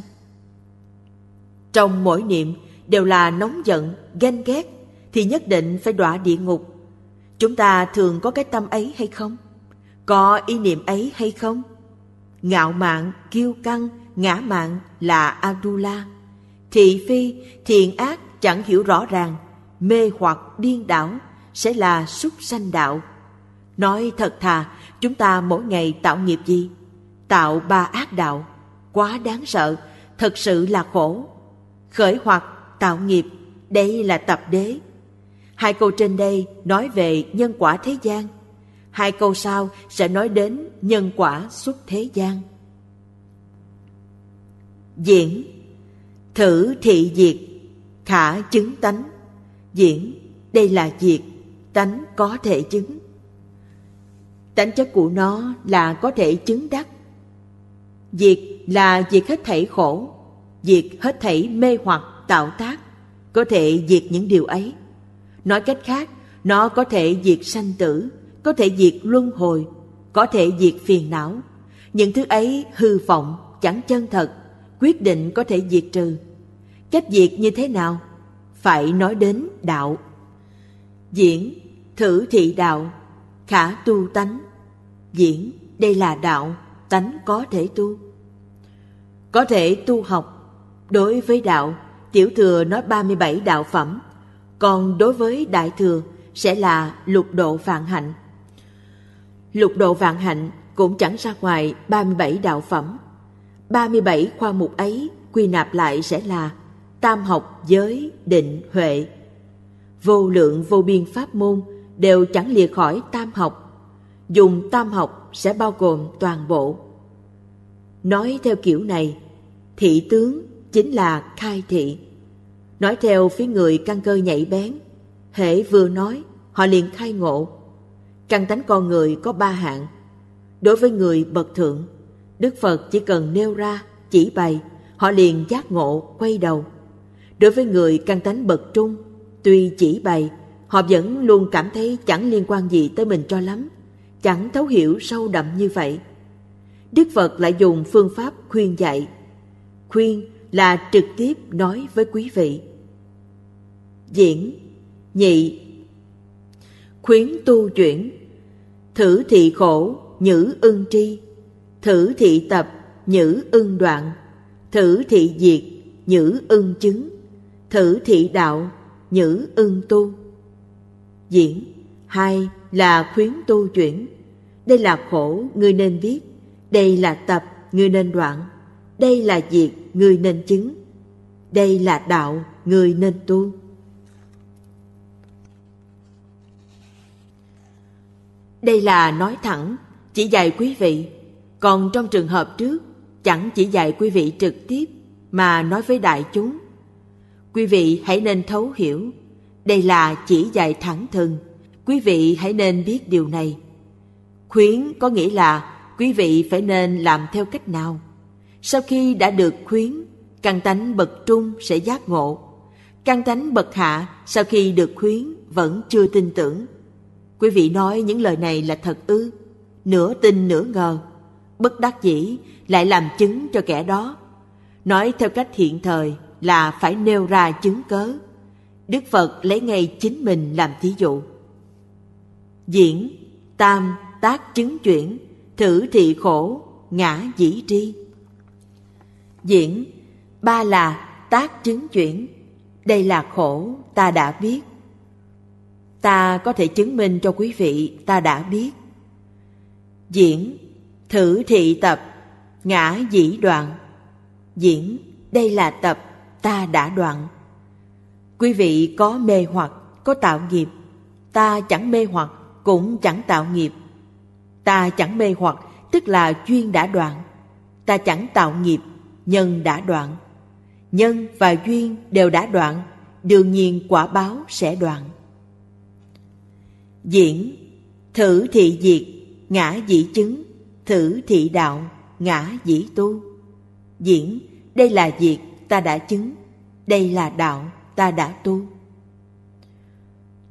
trong mỗi niệm đều là nóng giận ganh ghét thì nhất định phải đọa địa ngục chúng ta thường có cái tâm ấy hay không có ý niệm ấy hay không ngạo mạn kiêu căng ngã mạn là Arula. Thị phi, thiện ác chẳng hiểu rõ ràng, mê hoặc điên đảo sẽ là súc sanh đạo. Nói thật thà, chúng ta mỗi ngày tạo nghiệp gì? Tạo ba ác đạo, quá đáng sợ, thật sự là khổ. Khởi hoặc tạo nghiệp, đây là tập đế. Hai câu trên đây nói về nhân quả thế gian. Hai câu sau sẽ nói đến nhân quả xuất thế gian diễn thử thị diệt khả chứng tánh diễn đây là diệt tánh có thể chứng tánh chất của nó là có thể chứng đắc diệt là diệt hết thảy khổ diệt hết thảy mê hoặc tạo tác có thể diệt những điều ấy nói cách khác nó có thể diệt sanh tử có thể diệt luân hồi có thể diệt phiền não những thứ ấy hư vọng chẳng chân thật quyết định có thể diệt trừ cách diệt như thế nào phải nói đến đạo diễn thử thị đạo khả tu tánh diễn đây là đạo tánh có thể tu có thể tu học đối với đạo tiểu thừa nói 37 đạo phẩm còn đối với đại thừa sẽ là lục độ vạn hạnh lục độ vạn hạnh cũng chẳng ra ngoài 37 đạo phẩm 37 khoa mục ấy quy nạp lại sẽ là tam học giới định huệ vô lượng vô biên pháp môn đều chẳng lìa khỏi tam học dùng tam học sẽ bao gồm toàn bộ nói theo kiểu này thị tướng chính là khai thị nói theo phía người căn cơ nhảy bén hễ vừa nói họ liền khai ngộ căn tánh con người có ba hạng đối với người bậc thượng Đức Phật chỉ cần nêu ra, chỉ bày, họ liền giác ngộ, quay đầu. Đối với người căn tánh bậc trung, tuy chỉ bày, họ vẫn luôn cảm thấy chẳng liên quan gì tới mình cho lắm, chẳng thấu hiểu sâu đậm như vậy. Đức Phật lại dùng phương pháp khuyên dạy. Khuyên là trực tiếp nói với quý vị. Diễn, nhị, khuyến tu chuyển, thử thị khổ, nhữ ưng tri, thử thị tập nhữ ưng đoạn thử thị diệt nhữ ưng chứng thử thị đạo nhữ ưng tu diễn hai là khuyến tu chuyển đây là khổ ngươi nên biết đây là tập ngươi nên đoạn đây là diệt ngươi nên chứng đây là đạo ngươi nên tu đây là nói thẳng chỉ dạy quý vị còn trong trường hợp trước chẳng chỉ dạy quý vị trực tiếp mà nói với đại chúng quý vị hãy nên thấu hiểu đây là chỉ dạy thẳng thừng quý vị hãy nên biết điều này khuyến có nghĩa là quý vị phải nên làm theo cách nào sau khi đã được khuyến căn tánh bậc trung sẽ giác ngộ căn tánh bậc hạ sau khi được khuyến vẫn chưa tin tưởng quý vị nói những lời này là thật ư nửa tin nửa ngờ bất đắc dĩ lại làm chứng cho kẻ đó nói theo cách hiện thời là phải nêu ra chứng cớ đức phật lấy ngay chính mình làm thí dụ diễn tam tác chứng chuyển thử thị khổ ngã dĩ tri diễn ba là tác chứng chuyển đây là khổ ta đã biết ta có thể chứng minh cho quý vị ta đã biết diễn Thử thị tập Ngã dĩ đoạn Diễn Đây là tập Ta đã đoạn Quý vị có mê hoặc Có tạo nghiệp Ta chẳng mê hoặc Cũng chẳng tạo nghiệp Ta chẳng mê hoặc Tức là chuyên đã đoạn Ta chẳng tạo nghiệp Nhân đã đoạn Nhân và duyên đều đã đoạn Đương nhiên quả báo sẽ đoạn Diễn Thử thị diệt Ngã dĩ chứng thử thị đạo ngã dĩ tu diễn đây là việc ta đã chứng đây là đạo ta đã tu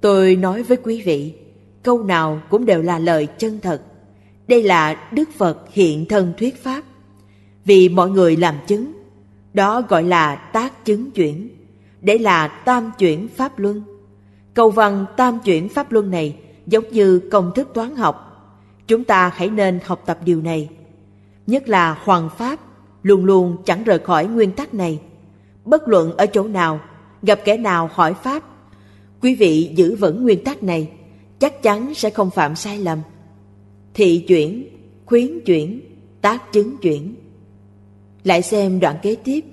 tôi nói với quý vị câu nào cũng đều là lời chân thật đây là đức phật hiện thân thuyết pháp vì mọi người làm chứng đó gọi là tác chứng chuyển để là tam chuyển pháp luân câu văn tam chuyển pháp luân này giống như công thức toán học Chúng ta hãy nên học tập điều này. Nhất là Hoàng Pháp luôn luôn chẳng rời khỏi nguyên tắc này. Bất luận ở chỗ nào, gặp kẻ nào hỏi Pháp, quý vị giữ vững nguyên tắc này, chắc chắn sẽ không phạm sai lầm. Thị chuyển, khuyến chuyển, tác chứng chuyển. Lại xem đoạn kế tiếp.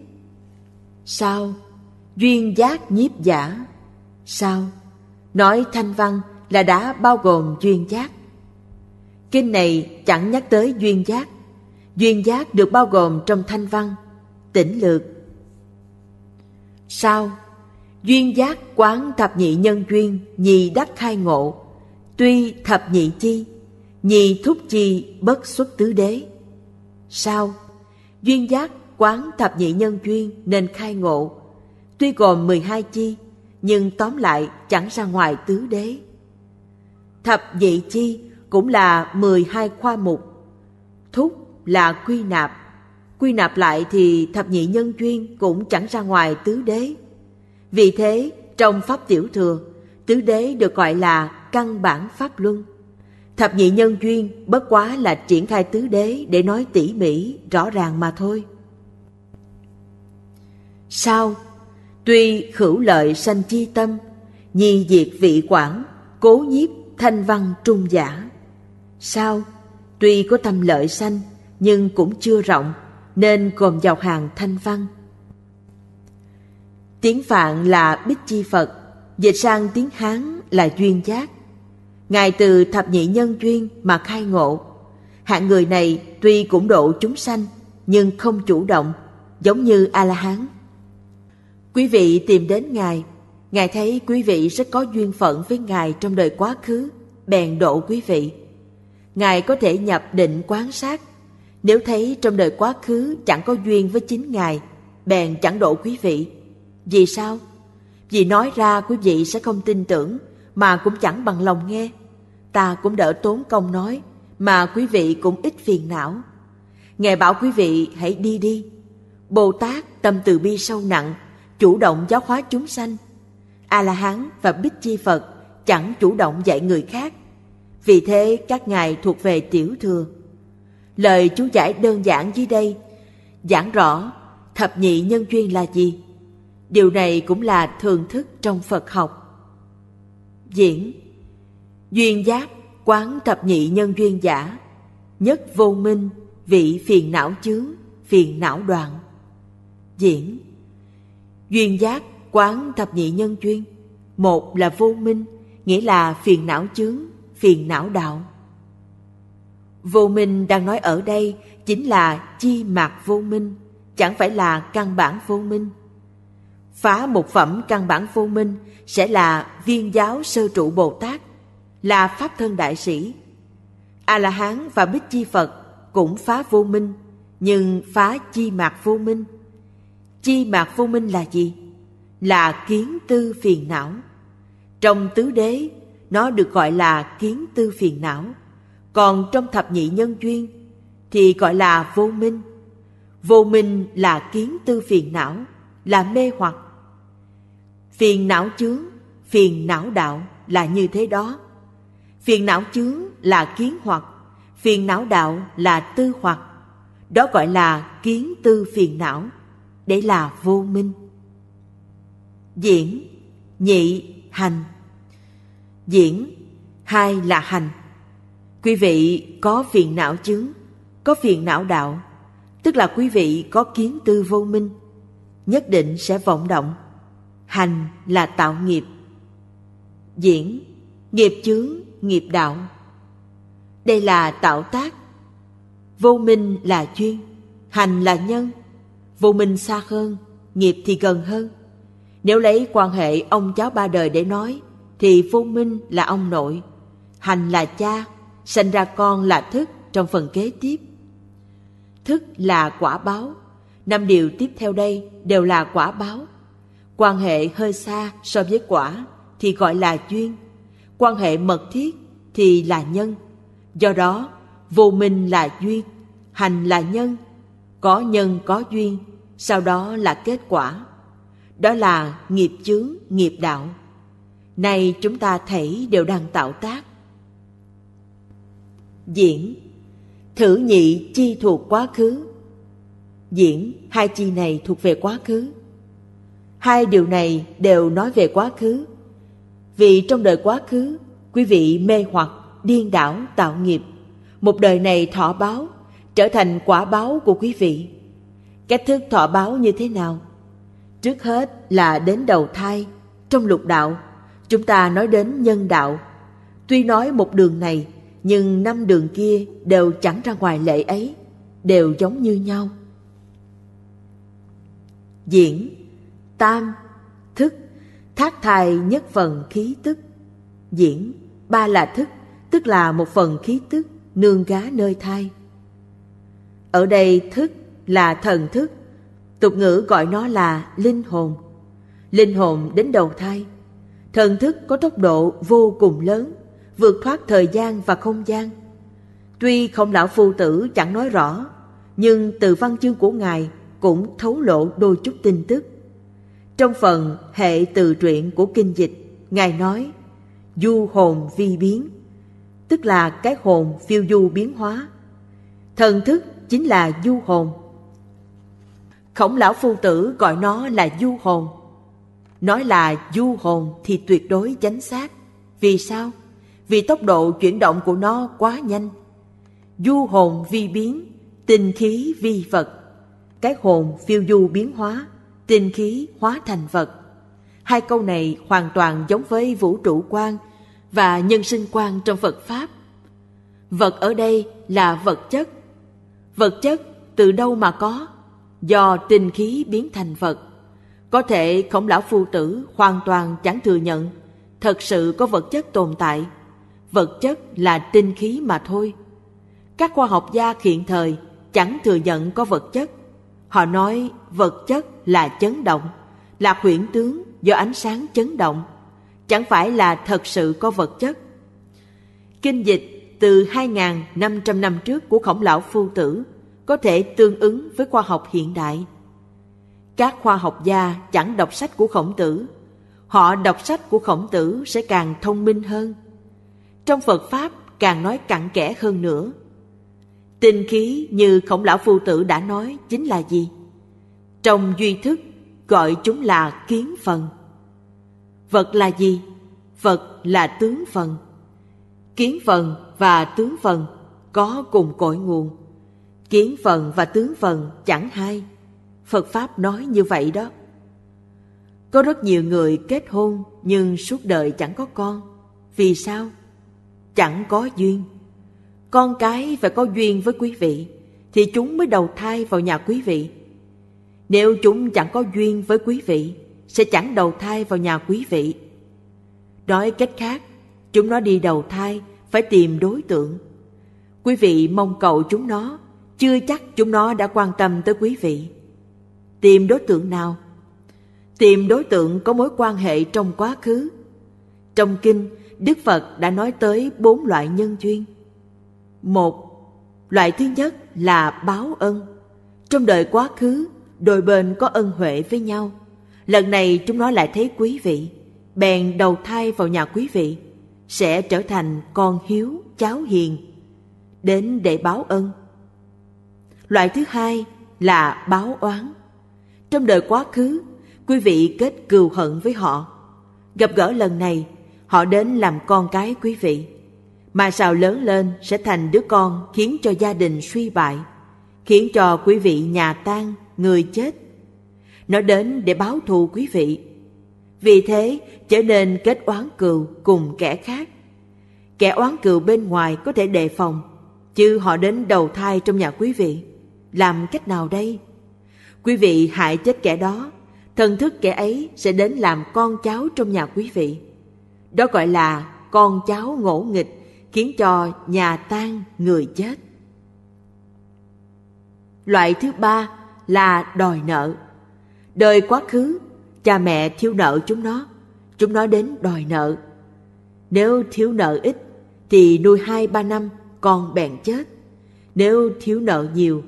Sao? Duyên giác nhiếp giả. Sao? Nói thanh văn là đã bao gồm duyên giác. Kinh này chẳng nhắc tới duyên giác. Duyên giác được bao gồm trong thanh văn, tỉnh lược. Sao? Duyên giác quán thập nhị nhân duyên, nhị đắc khai ngộ. Tuy thập nhị chi, nhị thúc chi bất xuất tứ đế. Sao? Duyên giác quán thập nhị nhân duyên nên khai ngộ. Tuy gồm 12 chi, nhưng tóm lại chẳng ra ngoài tứ đế. Thập nhị chi cũng là 12 khoa mục. Thúc là quy nạp. Quy nạp lại thì thập nhị nhân duyên cũng chẳng ra ngoài tứ đế. Vì thế, trong Pháp Tiểu Thừa, tứ đế được gọi là căn bản Pháp Luân. Thập nhị nhân duyên bất quá là triển khai tứ đế để nói tỉ mỉ, rõ ràng mà thôi. Sao? Tuy khửu lợi sanh chi tâm, nhi diệt vị quản, cố nhiếp thanh văn trung giả. Sao? Tuy có tâm lợi sanh, nhưng cũng chưa rộng, nên gồm vào hàng thanh văn. Tiếng Phạn là Bích Chi Phật, dịch sang tiếng Hán là Duyên Giác. Ngài từ thập nhị nhân duyên mà khai ngộ. Hạng người này tuy cũng độ chúng sanh, nhưng không chủ động, giống như A-la-hán. Quý vị tìm đến Ngài, Ngài thấy quý vị rất có duyên phận với Ngài trong đời quá khứ, bèn độ quý vị ngài có thể nhập định quán sát nếu thấy trong đời quá khứ chẳng có duyên với chính ngài bèn chẳng độ quý vị vì sao vì nói ra quý vị sẽ không tin tưởng mà cũng chẳng bằng lòng nghe ta cũng đỡ tốn công nói mà quý vị cũng ít phiền não ngài bảo quý vị hãy đi đi bồ tát tâm từ bi sâu nặng chủ động giáo hóa chúng sanh a la hán và bích chi phật chẳng chủ động dạy người khác vì thế các ngài thuộc về tiểu thừa. Lời chú giải đơn giản dưới đây giảng rõ thập nhị nhân duyên là gì. Điều này cũng là thường thức trong Phật học. Diễn Duyên giác quán thập nhị nhân duyên giả Nhất vô minh vị phiền não chướng phiền não đoạn Diễn Duyên giác quán thập nhị nhân duyên Một là vô minh Nghĩa là phiền não chướng phiền não đạo. Vô minh đang nói ở đây chính là chi mạc vô minh, chẳng phải là căn bản vô minh. Phá một phẩm căn bản vô minh sẽ là viên giáo sơ trụ Bồ Tát, là Pháp thân đại sĩ. A-la-hán và Bích Chi Phật cũng phá vô minh, nhưng phá chi mạc vô minh. Chi mạc vô minh là gì? Là kiến tư phiền não. Trong tứ đế nó được gọi là kiến tư phiền não. Còn trong thập nhị nhân duyên thì gọi là vô minh. Vô minh là kiến tư phiền não, là mê hoặc. Phiền não chướng, phiền não đạo là như thế đó. Phiền não chướng là kiến hoặc, phiền não đạo là tư hoặc. Đó gọi là kiến tư phiền não, để là vô minh. Diễn, nhị, hành diễn, hai là hành. Quý vị có phiền não chứng, có phiền não đạo, tức là quý vị có kiến tư vô minh, nhất định sẽ vọng động. Hành là tạo nghiệp. Diễn, nghiệp chướng, nghiệp đạo. Đây là tạo tác. Vô minh là chuyên, hành là nhân. Vô minh xa hơn, nghiệp thì gần hơn. Nếu lấy quan hệ ông cháu ba đời để nói, thì vô minh là ông nội hành là cha sinh ra con là thức trong phần kế tiếp thức là quả báo năm điều tiếp theo đây đều là quả báo quan hệ hơi xa so với quả thì gọi là duyên quan hệ mật thiết thì là nhân do đó vô minh là duyên hành là nhân có nhân có duyên sau đó là kết quả đó là nghiệp chướng nghiệp đạo Nay chúng ta thấy đều đang tạo tác. Diễn Thử nhị chi thuộc quá khứ Diễn hai chi này thuộc về quá khứ Hai điều này đều nói về quá khứ Vì trong đời quá khứ Quý vị mê hoặc, điên đảo, tạo nghiệp Một đời này thọ báo Trở thành quả báo của quý vị Cách thức thọ báo như thế nào? Trước hết là đến đầu thai Trong lục đạo Chúng ta nói đến nhân đạo. Tuy nói một đường này, nhưng năm đường kia đều chẳng ra ngoài lệ ấy, đều giống như nhau. Diễn, tam, thức, thác thai nhất phần khí tức. Diễn, ba là thức, tức là một phần khí tức nương gá nơi thai. Ở đây thức là thần thức, tục ngữ gọi nó là linh hồn. Linh hồn đến đầu thai Thần thức có tốc độ vô cùng lớn, vượt thoát thời gian và không gian. Tuy không lão phu tử chẳng nói rõ, nhưng từ văn chương của ngài cũng thấu lộ đôi chút tin tức. Trong phần hệ từ truyện của kinh dịch, ngài nói du hồn vi biến, tức là cái hồn phiêu du biến hóa. Thần thức chính là du hồn. Khổng lão phu tử gọi nó là du hồn Nói là du hồn thì tuyệt đối chính xác. Vì sao? Vì tốc độ chuyển động của nó quá nhanh. Du hồn vi biến, tinh khí vi vật. Cái hồn phiêu du biến hóa, tinh khí hóa thành vật. Hai câu này hoàn toàn giống với vũ trụ quan và nhân sinh quan trong Phật Pháp. Vật ở đây là vật chất. Vật chất từ đâu mà có? Do tinh khí biến thành vật có thể khổng lão phu tử hoàn toàn chẳng thừa nhận thật sự có vật chất tồn tại. Vật chất là tinh khí mà thôi. Các khoa học gia hiện thời chẳng thừa nhận có vật chất. Họ nói vật chất là chấn động, là huyễn tướng do ánh sáng chấn động, chẳng phải là thật sự có vật chất. Kinh dịch từ 2.500 năm trước của khổng lão phu tử có thể tương ứng với khoa học hiện đại các khoa học gia chẳng đọc sách của khổng tử họ đọc sách của khổng tử sẽ càng thông minh hơn trong phật pháp càng nói cặn kẽ hơn nữa tinh khí như khổng lão phu tử đã nói chính là gì trong duy thức gọi chúng là kiến phần vật là gì vật là tướng phần kiến phần và tướng phần có cùng cội nguồn kiến phần và tướng phần chẳng hai Phật Pháp nói như vậy đó. Có rất nhiều người kết hôn nhưng suốt đời chẳng có con. Vì sao? Chẳng có duyên. Con cái phải có duyên với quý vị thì chúng mới đầu thai vào nhà quý vị. Nếu chúng chẳng có duyên với quý vị sẽ chẳng đầu thai vào nhà quý vị. Nói cách khác, chúng nó đi đầu thai phải tìm đối tượng. Quý vị mong cầu chúng nó, chưa chắc chúng nó đã quan tâm tới quý vị tìm đối tượng nào tìm đối tượng có mối quan hệ trong quá khứ trong kinh đức phật đã nói tới bốn loại nhân duyên một loại thứ nhất là báo ân trong đời quá khứ đôi bên có ân huệ với nhau lần này chúng nó lại thấy quý vị bèn đầu thai vào nhà quý vị sẽ trở thành con hiếu cháu hiền đến để báo ân loại thứ hai là báo oán trong đời quá khứ, quý vị kết cừu hận với họ. Gặp gỡ lần này, họ đến làm con cái quý vị. Mà sao lớn lên sẽ thành đứa con khiến cho gia đình suy bại, khiến cho quý vị nhà tan, người chết. Nó đến để báo thù quý vị. Vì thế, trở nên kết oán cừu cùng kẻ khác. Kẻ oán cừu bên ngoài có thể đề phòng, chứ họ đến đầu thai trong nhà quý vị. Làm cách nào đây? Quý vị hại chết kẻ đó, thần thức kẻ ấy sẽ đến làm con cháu trong nhà quý vị. Đó gọi là con cháu ngỗ nghịch, khiến cho nhà tan người chết. Loại thứ ba là đòi nợ. Đời quá khứ, cha mẹ thiếu nợ chúng nó, chúng nó đến đòi nợ. Nếu thiếu nợ ít thì nuôi hai ba năm con bèn chết. Nếu thiếu nợ nhiều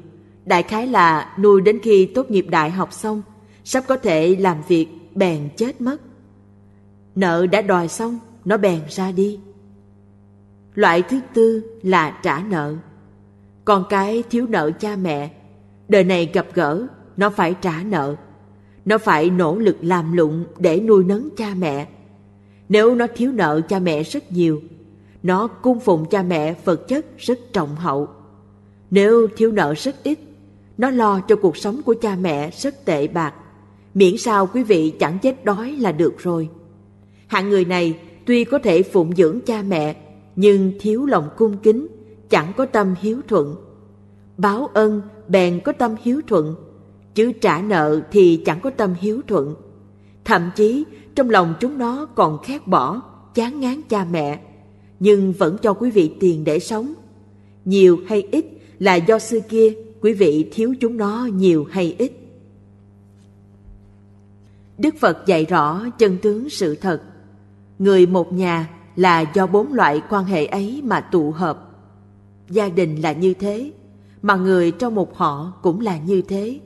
Đại khái là nuôi đến khi tốt nghiệp đại học xong, sắp có thể làm việc bèn chết mất. Nợ đã đòi xong, nó bèn ra đi. Loại thứ tư là trả nợ. Con cái thiếu nợ cha mẹ, đời này gặp gỡ, nó phải trả nợ. Nó phải nỗ lực làm lụng để nuôi nấng cha mẹ. Nếu nó thiếu nợ cha mẹ rất nhiều, nó cung phụng cha mẹ vật chất rất trọng hậu. Nếu thiếu nợ rất ít, nó lo cho cuộc sống của cha mẹ rất tệ bạc, miễn sao quý vị chẳng chết đói là được rồi. Hạng người này tuy có thể phụng dưỡng cha mẹ, nhưng thiếu lòng cung kính, chẳng có tâm hiếu thuận. Báo ân bèn có tâm hiếu thuận, chứ trả nợ thì chẳng có tâm hiếu thuận. Thậm chí trong lòng chúng nó còn khét bỏ, chán ngán cha mẹ, nhưng vẫn cho quý vị tiền để sống. Nhiều hay ít là do xưa kia quý vị thiếu chúng nó nhiều hay ít đức phật dạy rõ chân tướng sự thật người một nhà là do bốn loại quan hệ ấy mà tụ hợp gia đình là như thế mà người trong một họ cũng là như thế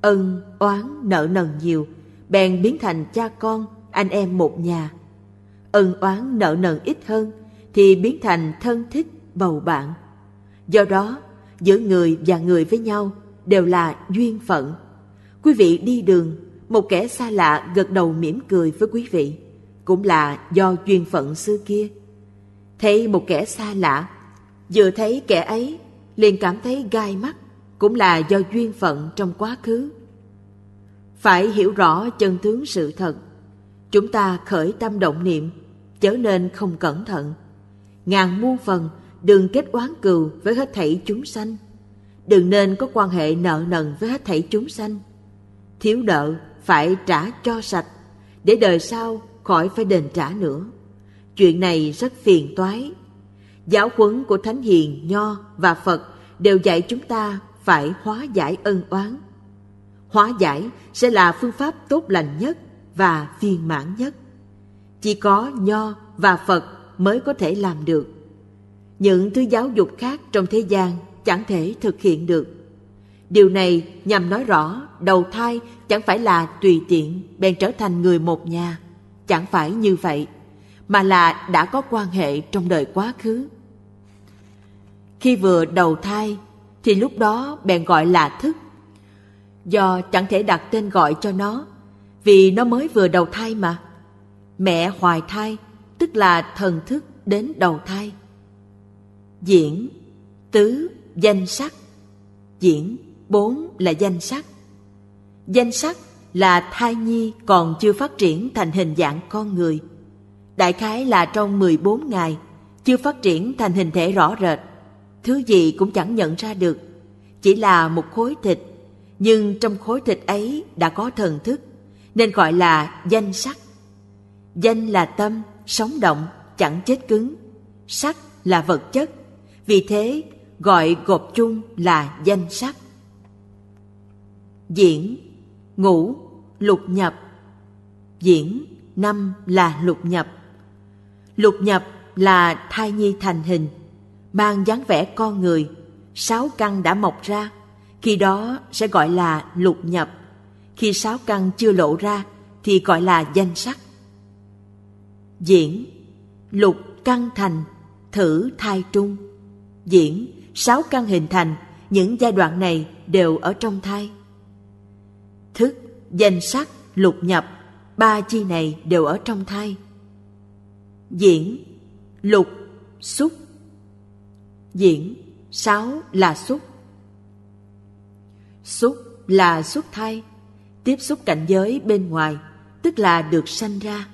ân oán nợ nần nhiều bèn biến thành cha con anh em một nhà ân oán nợ nần ít hơn thì biến thành thân thích bầu bạn do đó giữa người và người với nhau đều là duyên phận quý vị đi đường một kẻ xa lạ gật đầu mỉm cười với quý vị cũng là do duyên phận xưa kia thấy một kẻ xa lạ vừa thấy kẻ ấy liền cảm thấy gai mắt cũng là do duyên phận trong quá khứ phải hiểu rõ chân tướng sự thật chúng ta khởi tâm động niệm chớ nên không cẩn thận ngàn muôn phần đừng kết oán cừu với hết thảy chúng sanh đừng nên có quan hệ nợ nần với hết thảy chúng sanh thiếu nợ phải trả cho sạch để đời sau khỏi phải đền trả nữa chuyện này rất phiền toái giáo huấn của thánh hiền nho và phật đều dạy chúng ta phải hóa giải ân oán hóa giải sẽ là phương pháp tốt lành nhất và viên mãn nhất chỉ có nho và phật mới có thể làm được những thứ giáo dục khác trong thế gian chẳng thể thực hiện được điều này nhằm nói rõ đầu thai chẳng phải là tùy tiện bèn trở thành người một nhà chẳng phải như vậy mà là đã có quan hệ trong đời quá khứ khi vừa đầu thai thì lúc đó bèn gọi là thức do chẳng thể đặt tên gọi cho nó vì nó mới vừa đầu thai mà mẹ hoài thai tức là thần thức đến đầu thai diễn tứ danh sắc diễn bốn là danh sắc danh sắc là thai nhi còn chưa phát triển thành hình dạng con người đại khái là trong 14 ngày chưa phát triển thành hình thể rõ rệt thứ gì cũng chẳng nhận ra được chỉ là một khối thịt nhưng trong khối thịt ấy đã có thần thức nên gọi là danh sắc danh là tâm sống động chẳng chết cứng sắc là vật chất vì thế gọi gộp chung là danh sắc diễn ngũ lục nhập diễn năm là lục nhập lục nhập là thai nhi thành hình mang dáng vẻ con người sáu căn đã mọc ra khi đó sẽ gọi là lục nhập khi sáu căn chưa lộ ra thì gọi là danh sắc diễn lục căn thành thử thai trung diễn, sáu căn hình thành, những giai đoạn này đều ở trong thai. Thức, danh sắc, lục nhập, ba chi này đều ở trong thai. Diễn, lục, xúc. Diễn, sáu là xúc. Xúc là xúc thai, tiếp xúc cảnh giới bên ngoài, tức là được sanh ra.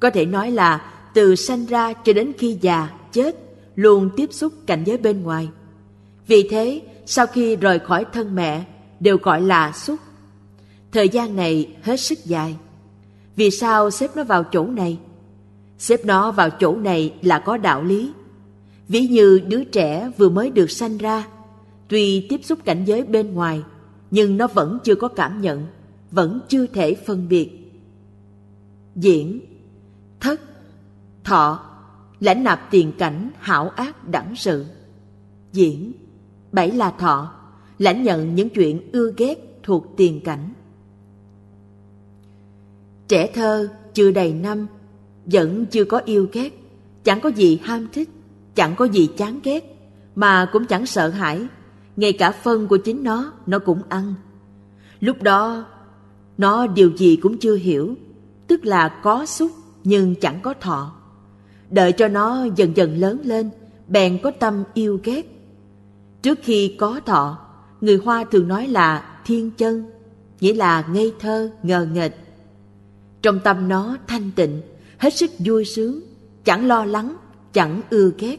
Có thể nói là từ sanh ra cho đến khi già, chết luôn tiếp xúc cảnh giới bên ngoài. Vì thế, sau khi rời khỏi thân mẹ đều gọi là xúc. Thời gian này hết sức dài. Vì sao xếp nó vào chỗ này? Xếp nó vào chỗ này là có đạo lý. Ví như đứa trẻ vừa mới được sanh ra, tuy tiếp xúc cảnh giới bên ngoài, nhưng nó vẫn chưa có cảm nhận, vẫn chưa thể phân biệt. Diễn, thất, thọ, lãnh nạp tiền cảnh hảo ác đẳng sự diễn bảy là thọ lãnh nhận những chuyện ưa ghét thuộc tiền cảnh trẻ thơ chưa đầy năm vẫn chưa có yêu ghét chẳng có gì ham thích chẳng có gì chán ghét mà cũng chẳng sợ hãi ngay cả phân của chính nó nó cũng ăn lúc đó nó điều gì cũng chưa hiểu tức là có xúc nhưng chẳng có thọ đợi cho nó dần dần lớn lên bèn có tâm yêu ghét trước khi có thọ người hoa thường nói là thiên chân nghĩa là ngây thơ ngờ nghệch trong tâm nó thanh tịnh hết sức vui sướng chẳng lo lắng chẳng ưa ghét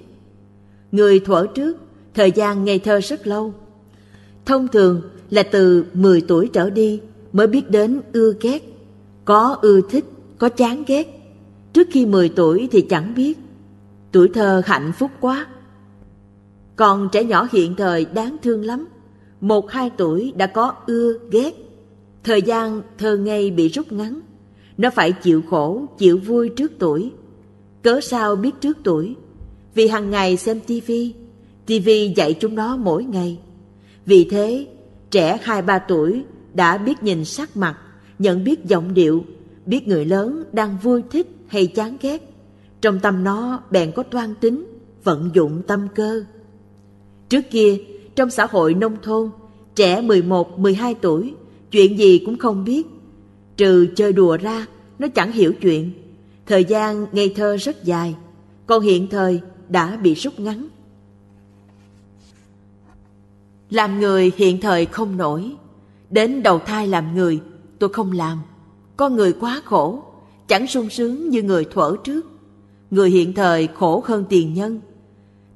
người thuở trước thời gian ngây thơ rất lâu thông thường là từ 10 tuổi trở đi mới biết đến ưa ghét có ưa thích có chán ghét trước khi 10 tuổi thì chẳng biết. Tuổi thơ hạnh phúc quá. Còn trẻ nhỏ hiện thời đáng thương lắm. Một hai tuổi đã có ưa, ghét. Thời gian thơ ngây bị rút ngắn. Nó phải chịu khổ, chịu vui trước tuổi. Cớ sao biết trước tuổi? Vì hằng ngày xem tivi, tivi dạy chúng nó mỗi ngày. Vì thế, trẻ 2-3 tuổi đã biết nhìn sắc mặt, nhận biết giọng điệu, biết người lớn đang vui thích hay chán ghét trong tâm nó bèn có toan tính vận dụng tâm cơ trước kia trong xã hội nông thôn trẻ 11, 12 tuổi chuyện gì cũng không biết trừ chơi đùa ra nó chẳng hiểu chuyện thời gian ngây thơ rất dài còn hiện thời đã bị rút ngắn làm người hiện thời không nổi đến đầu thai làm người tôi không làm con người quá khổ chẳng sung sướng như người thuở trước. Người hiện thời khổ hơn tiền nhân.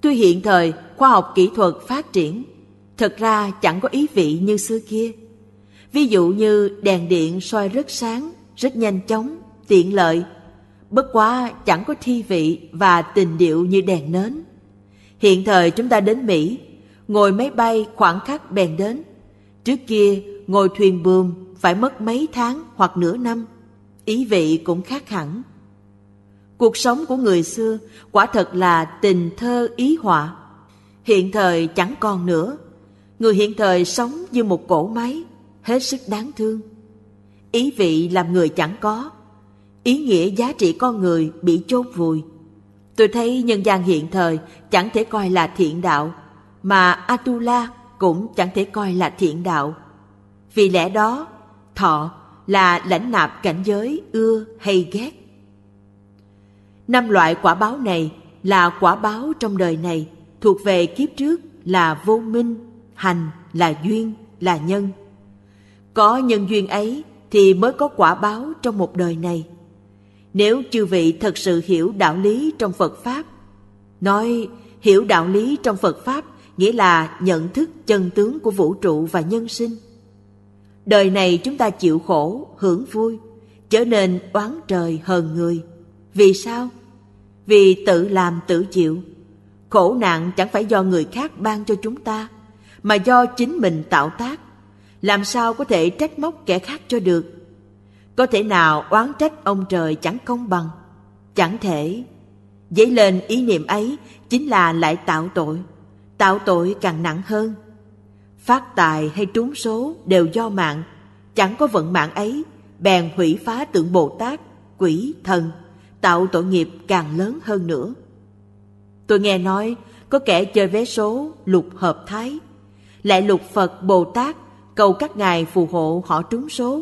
Tuy hiện thời khoa học kỹ thuật phát triển, thật ra chẳng có ý vị như xưa kia. Ví dụ như đèn điện soi rất sáng, rất nhanh chóng, tiện lợi, bất quá chẳng có thi vị và tình điệu như đèn nến. Hiện thời chúng ta đến Mỹ, ngồi máy bay khoảng khắc bèn đến. Trước kia, ngồi thuyền buồm phải mất mấy tháng hoặc nửa năm – ý vị cũng khác hẳn. Cuộc sống của người xưa quả thật là tình thơ ý họa. Hiện thời chẳng còn nữa. Người hiện thời sống như một cỗ máy, hết sức đáng thương. Ý vị làm người chẳng có. Ý nghĩa giá trị con người bị chốt vùi. Tôi thấy nhân gian hiện thời chẳng thể coi là thiện đạo, mà Atula cũng chẳng thể coi là thiện đạo. Vì lẽ đó, thọ là lãnh nạp cảnh giới ưa hay ghét. Năm loại quả báo này là quả báo trong đời này, thuộc về kiếp trước là vô minh, hành là duyên, là nhân. Có nhân duyên ấy thì mới có quả báo trong một đời này. Nếu chư vị thật sự hiểu đạo lý trong Phật Pháp, nói hiểu đạo lý trong Phật Pháp nghĩa là nhận thức chân tướng của vũ trụ và nhân sinh – đời này chúng ta chịu khổ hưởng vui trở nên oán trời hờn người vì sao vì tự làm tự chịu khổ nạn chẳng phải do người khác ban cho chúng ta mà do chính mình tạo tác làm sao có thể trách móc kẻ khác cho được có thể nào oán trách ông trời chẳng công bằng chẳng thể dấy lên ý niệm ấy chính là lại tạo tội tạo tội càng nặng hơn phát tài hay trúng số đều do mạng chẳng có vận mạng ấy bèn hủy phá tượng bồ tát quỷ thần tạo tội nghiệp càng lớn hơn nữa tôi nghe nói có kẻ chơi vé số lục hợp thái lại lục phật bồ tát cầu các ngài phù hộ họ trúng số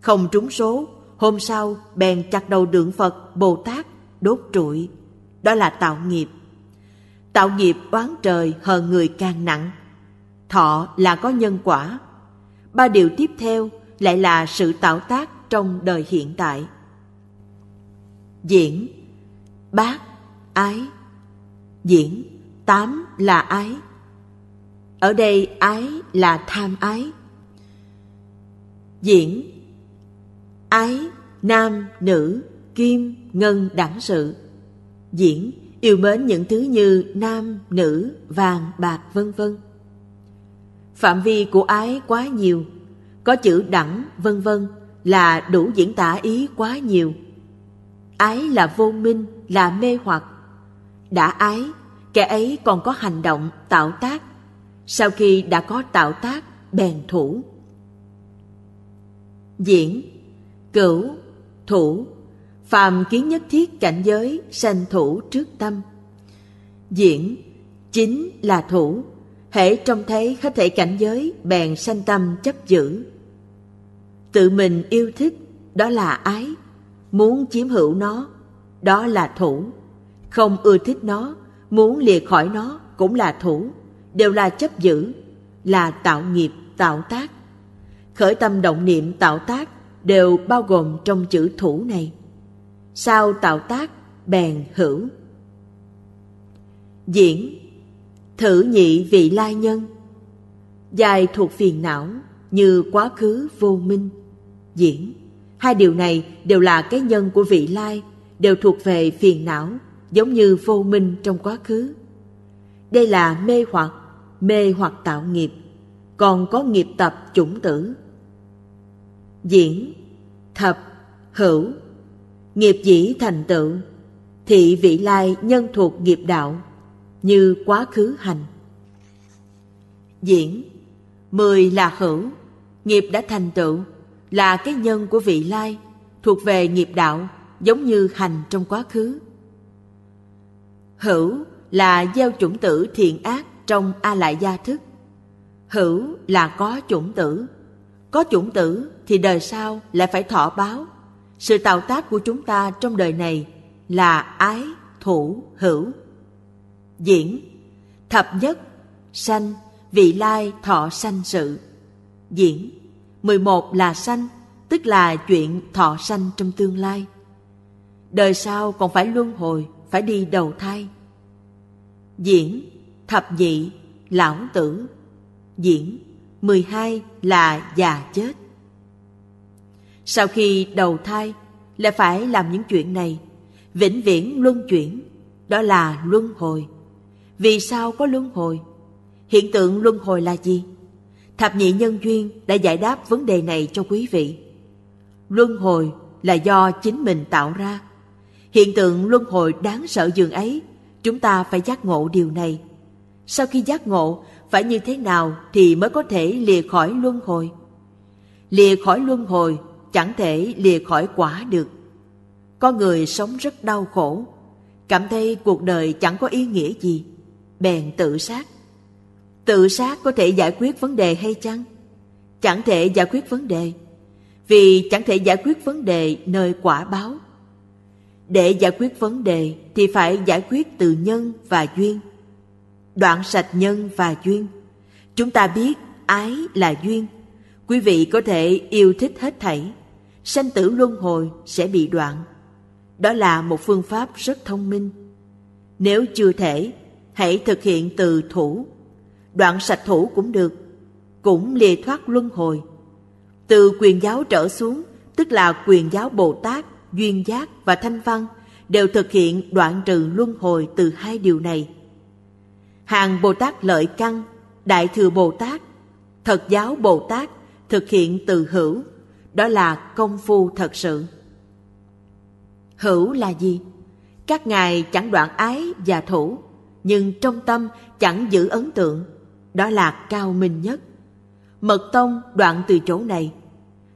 không trúng số hôm sau bèn chặt đầu tượng phật bồ tát đốt trụi đó là tạo nghiệp tạo nghiệp oán trời hờn người càng nặng thọ là có nhân quả ba điều tiếp theo lại là sự tạo tác trong đời hiện tại diễn bác ái diễn tám là ái ở đây ái là tham ái diễn ái nam nữ kim ngân đẳng sự diễn yêu mến những thứ như nam nữ vàng bạc vân vân phạm vi của ái quá nhiều có chữ đẳng vân vân là đủ diễn tả ý quá nhiều ái là vô minh là mê hoặc đã ái kẻ ấy còn có hành động tạo tác sau khi đã có tạo tác bèn thủ diễn cửu thủ phàm kiến nhất thiết cảnh giới sanh thủ trước tâm diễn chính là thủ hễ trông thấy hết thể cảnh giới bèn sanh tâm chấp giữ tự mình yêu thích đó là ái muốn chiếm hữu nó đó là thủ không ưa thích nó muốn lìa khỏi nó cũng là thủ đều là chấp giữ là tạo nghiệp tạo tác khởi tâm động niệm tạo tác đều bao gồm trong chữ thủ này sao tạo tác bèn hữu diễn Thử nhị vị lai nhân Dài thuộc phiền não như quá khứ vô minh, diễn. Hai điều này đều là cái nhân của vị lai, đều thuộc về phiền não, giống như vô minh trong quá khứ. Đây là mê hoặc, mê hoặc tạo nghiệp, còn có nghiệp tập chủng tử. Diễn, thập, hữu, nghiệp dĩ thành tựu, thị vị lai nhân thuộc nghiệp đạo như quá khứ hành. Diễn Mười là hữu, nghiệp đã thành tựu, là cái nhân của vị lai, thuộc về nghiệp đạo, giống như hành trong quá khứ. Hữu là gieo chủng tử thiện ác trong a lại gia thức. Hữu là có chủng tử. Có chủng tử thì đời sau lại phải thọ báo. Sự tạo tác của chúng ta trong đời này là ái, thủ, hữu diễn thập nhất sanh vị lai thọ sanh sự diễn 11 là sanh tức là chuyện thọ sanh trong tương lai đời sau còn phải luân hồi phải đi đầu thai diễn thập nhị lão tử diễn 12 là già chết sau khi đầu thai lại phải làm những chuyện này vĩnh viễn luân chuyển đó là luân hồi vì sao có luân hồi? Hiện tượng luân hồi là gì? Thập nhị nhân duyên đã giải đáp vấn đề này cho quý vị. Luân hồi là do chính mình tạo ra. Hiện tượng luân hồi đáng sợ dường ấy, chúng ta phải giác ngộ điều này. Sau khi giác ngộ, phải như thế nào thì mới có thể lìa khỏi luân hồi? Lìa khỏi luân hồi chẳng thể lìa khỏi quả được. Có người sống rất đau khổ, cảm thấy cuộc đời chẳng có ý nghĩa gì bèn tự sát. Tự sát có thể giải quyết vấn đề hay chăng? Chẳng thể giải quyết vấn đề, vì chẳng thể giải quyết vấn đề nơi quả báo. Để giải quyết vấn đề thì phải giải quyết từ nhân và duyên. Đoạn sạch nhân và duyên. Chúng ta biết ái là duyên. Quý vị có thể yêu thích hết thảy, sanh tử luân hồi sẽ bị đoạn. Đó là một phương pháp rất thông minh. Nếu chưa thể hãy thực hiện từ thủ. Đoạn sạch thủ cũng được, cũng lìa thoát luân hồi. Từ quyền giáo trở xuống, tức là quyền giáo Bồ Tát, Duyên Giác và Thanh Văn, đều thực hiện đoạn trừ luân hồi từ hai điều này. Hàng Bồ Tát lợi căn, Đại Thừa Bồ Tát, Thật giáo Bồ Tát thực hiện từ hữu, đó là công phu thật sự. Hữu là gì? Các ngài chẳng đoạn ái và thủ, nhưng trong tâm chẳng giữ ấn tượng đó là cao minh nhất mật tông đoạn từ chỗ này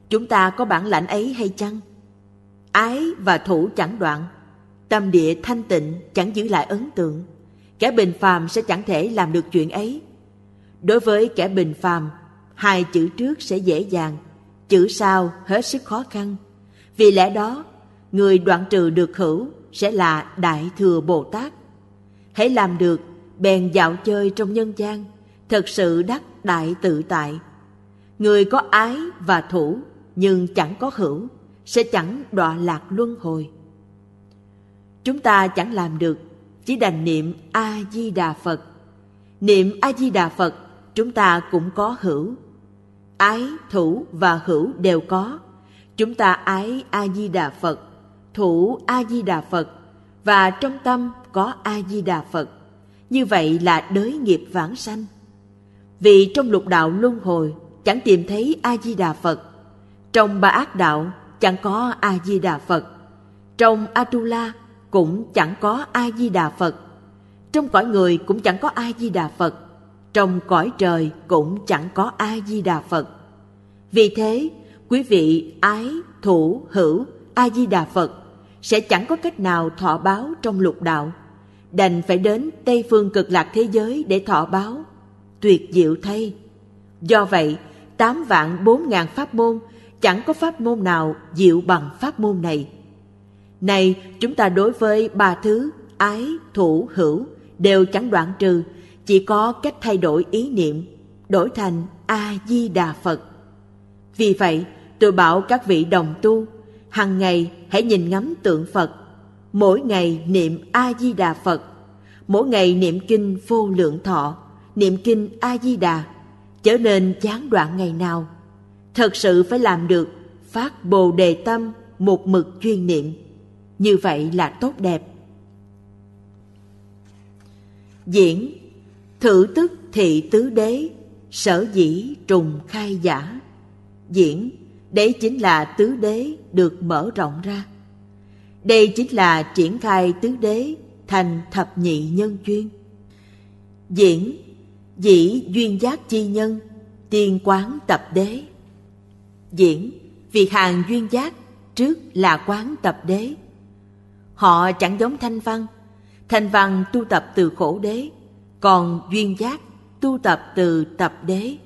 chúng ta có bản lãnh ấy hay chăng ái và thủ chẳng đoạn tâm địa thanh tịnh chẳng giữ lại ấn tượng kẻ bình phàm sẽ chẳng thể làm được chuyện ấy đối với kẻ bình phàm hai chữ trước sẽ dễ dàng chữ sau hết sức khó khăn vì lẽ đó người đoạn trừ được hữu sẽ là đại thừa bồ tát hãy làm được bèn dạo chơi trong nhân gian thật sự đắc đại tự tại người có ái và thủ nhưng chẳng có hữu sẽ chẳng đọa lạc luân hồi chúng ta chẳng làm được chỉ đành niệm a di đà phật niệm a di đà phật chúng ta cũng có hữu ái thủ và hữu đều có chúng ta ái a di đà phật thủ a di đà phật và trong tâm có a di đà phật như vậy là đới nghiệp vãng sanh vì trong lục đạo luân hồi chẳng tìm thấy a di đà phật trong ba ác đạo chẳng có a di đà phật trong atula cũng chẳng có a di đà phật trong cõi người cũng chẳng có a di đà phật trong cõi trời cũng chẳng có a di đà phật vì thế quý vị ái thủ hữu a di đà phật sẽ chẳng có cách nào thọ báo trong lục đạo đành phải đến Tây phương cực lạc thế giới để thọ báo. Tuyệt diệu thay! Do vậy, tám vạn bốn ngàn pháp môn chẳng có pháp môn nào diệu bằng pháp môn này. Này, chúng ta đối với ba thứ ái, thủ, hữu đều chẳng đoạn trừ, chỉ có cách thay đổi ý niệm, đổi thành A-di-đà Phật. Vì vậy, tôi bảo các vị đồng tu, hằng ngày hãy nhìn ngắm tượng Phật mỗi ngày niệm a di đà phật mỗi ngày niệm kinh vô lượng thọ niệm kinh a di đà trở nên chán đoạn ngày nào thật sự phải làm được phát bồ đề tâm một mực chuyên niệm như vậy là tốt đẹp diễn thử tức thị tứ đế sở dĩ trùng khai giả diễn đấy chính là tứ đế được mở rộng ra đây chính là triển khai tứ đế thành thập nhị nhân duyên. Diễn, dĩ duyên giác chi nhân, tiên quán tập đế. Diễn, việc hàng duyên giác trước là quán tập đế. Họ chẳng giống thanh văn, thanh văn tu tập từ khổ đế, còn duyên giác tu tập từ tập đế.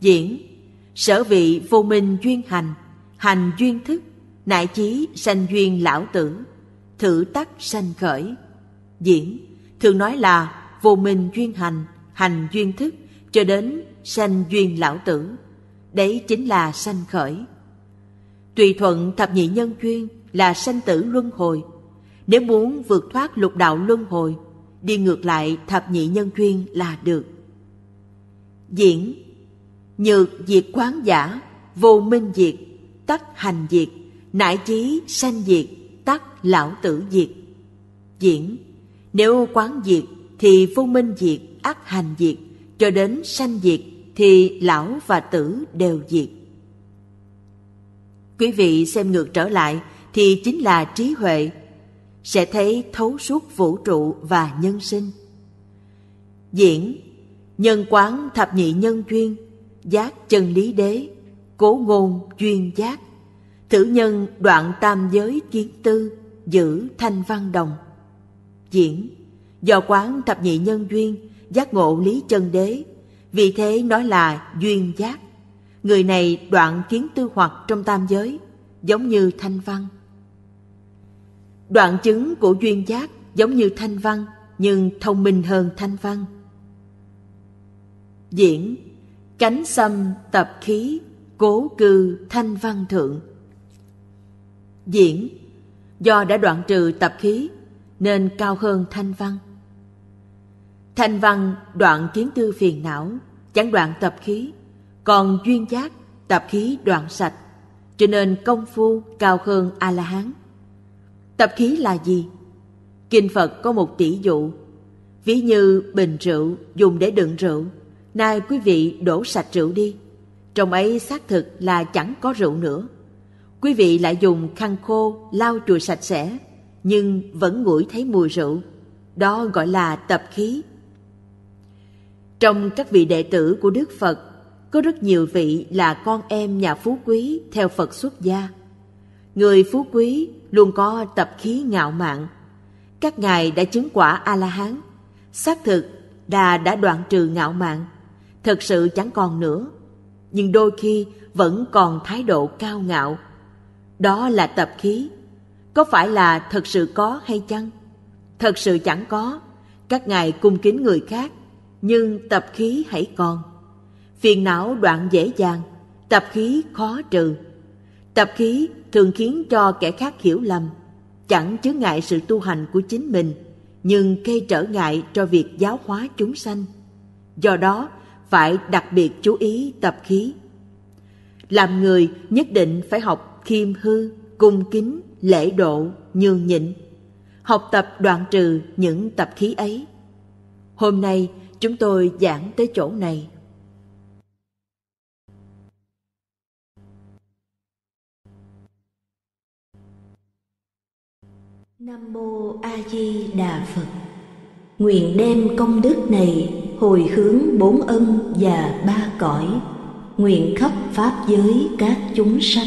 Diễn, sở vị vô minh duyên hành, hành duyên thức, Nại chí sanh duyên lão tử Thử tắc sanh khởi Diễn thường nói là Vô minh duyên hành, hành duyên thức Cho đến sanh duyên lão tử Đấy chính là sanh khởi Tùy thuận thập nhị nhân duyên Là sanh tử luân hồi Nếu muốn vượt thoát lục đạo luân hồi Đi ngược lại thập nhị nhân duyên là được Diễn Nhược diệt quán giả Vô minh diệt Tắc hành diệt nại chí sanh diệt tắc lão tử diệt diễn nếu quán diệt thì vô minh diệt ác hành diệt cho đến sanh diệt thì lão và tử đều diệt quý vị xem ngược trở lại thì chính là trí huệ sẽ thấy thấu suốt vũ trụ và nhân sinh diễn nhân quán thập nhị nhân duyên giác chân lý đế cố ngôn duyên giác Thử nhân đoạn tam giới kiến tư Giữ thanh văn đồng Diễn Do quán thập nhị nhân duyên Giác ngộ lý chân đế Vì thế nói là duyên giác Người này đoạn kiến tư hoặc trong tam giới Giống như thanh văn Đoạn chứng của duyên giác giống như thanh văn Nhưng thông minh hơn thanh văn Diễn Cánh xâm tập khí Cố cư thanh văn thượng diễn do đã đoạn trừ tập khí nên cao hơn thanh văn thanh văn đoạn kiến tư phiền não chẳng đoạn tập khí còn duyên giác tập khí đoạn sạch cho nên công phu cao hơn a la hán tập khí là gì kinh phật có một tỷ dụ ví như bình rượu dùng để đựng rượu nay quý vị đổ sạch rượu đi trong ấy xác thực là chẳng có rượu nữa Quý vị lại dùng khăn khô lau chùi sạch sẽ, nhưng vẫn ngửi thấy mùi rượu. Đó gọi là tập khí. Trong các vị đệ tử của Đức Phật, có rất nhiều vị là con em nhà phú quý theo Phật xuất gia. Người phú quý luôn có tập khí ngạo mạn. Các ngài đã chứng quả A-la-hán. Xác thực, Đà đã đoạn trừ ngạo mạn. Thật sự chẳng còn nữa. Nhưng đôi khi vẫn còn thái độ cao ngạo, đó là tập khí có phải là thật sự có hay chăng thật sự chẳng có các ngài cung kính người khác nhưng tập khí hãy còn phiền não đoạn dễ dàng tập khí khó trừ tập khí thường khiến cho kẻ khác hiểu lầm chẳng chứa ngại sự tu hành của chính mình nhưng gây trở ngại cho việc giáo hóa chúng sanh do đó phải đặc biệt chú ý tập khí làm người nhất định phải học khiêm hư, cung kính, lễ độ, nhường nhịn. Học tập đoạn trừ những tập khí ấy. Hôm nay chúng tôi giảng tới chỗ này. Nam mô A Di Đà Phật. Nguyện đem công đức này hồi hướng bốn ân và ba cõi, nguyện khắp pháp giới các chúng sanh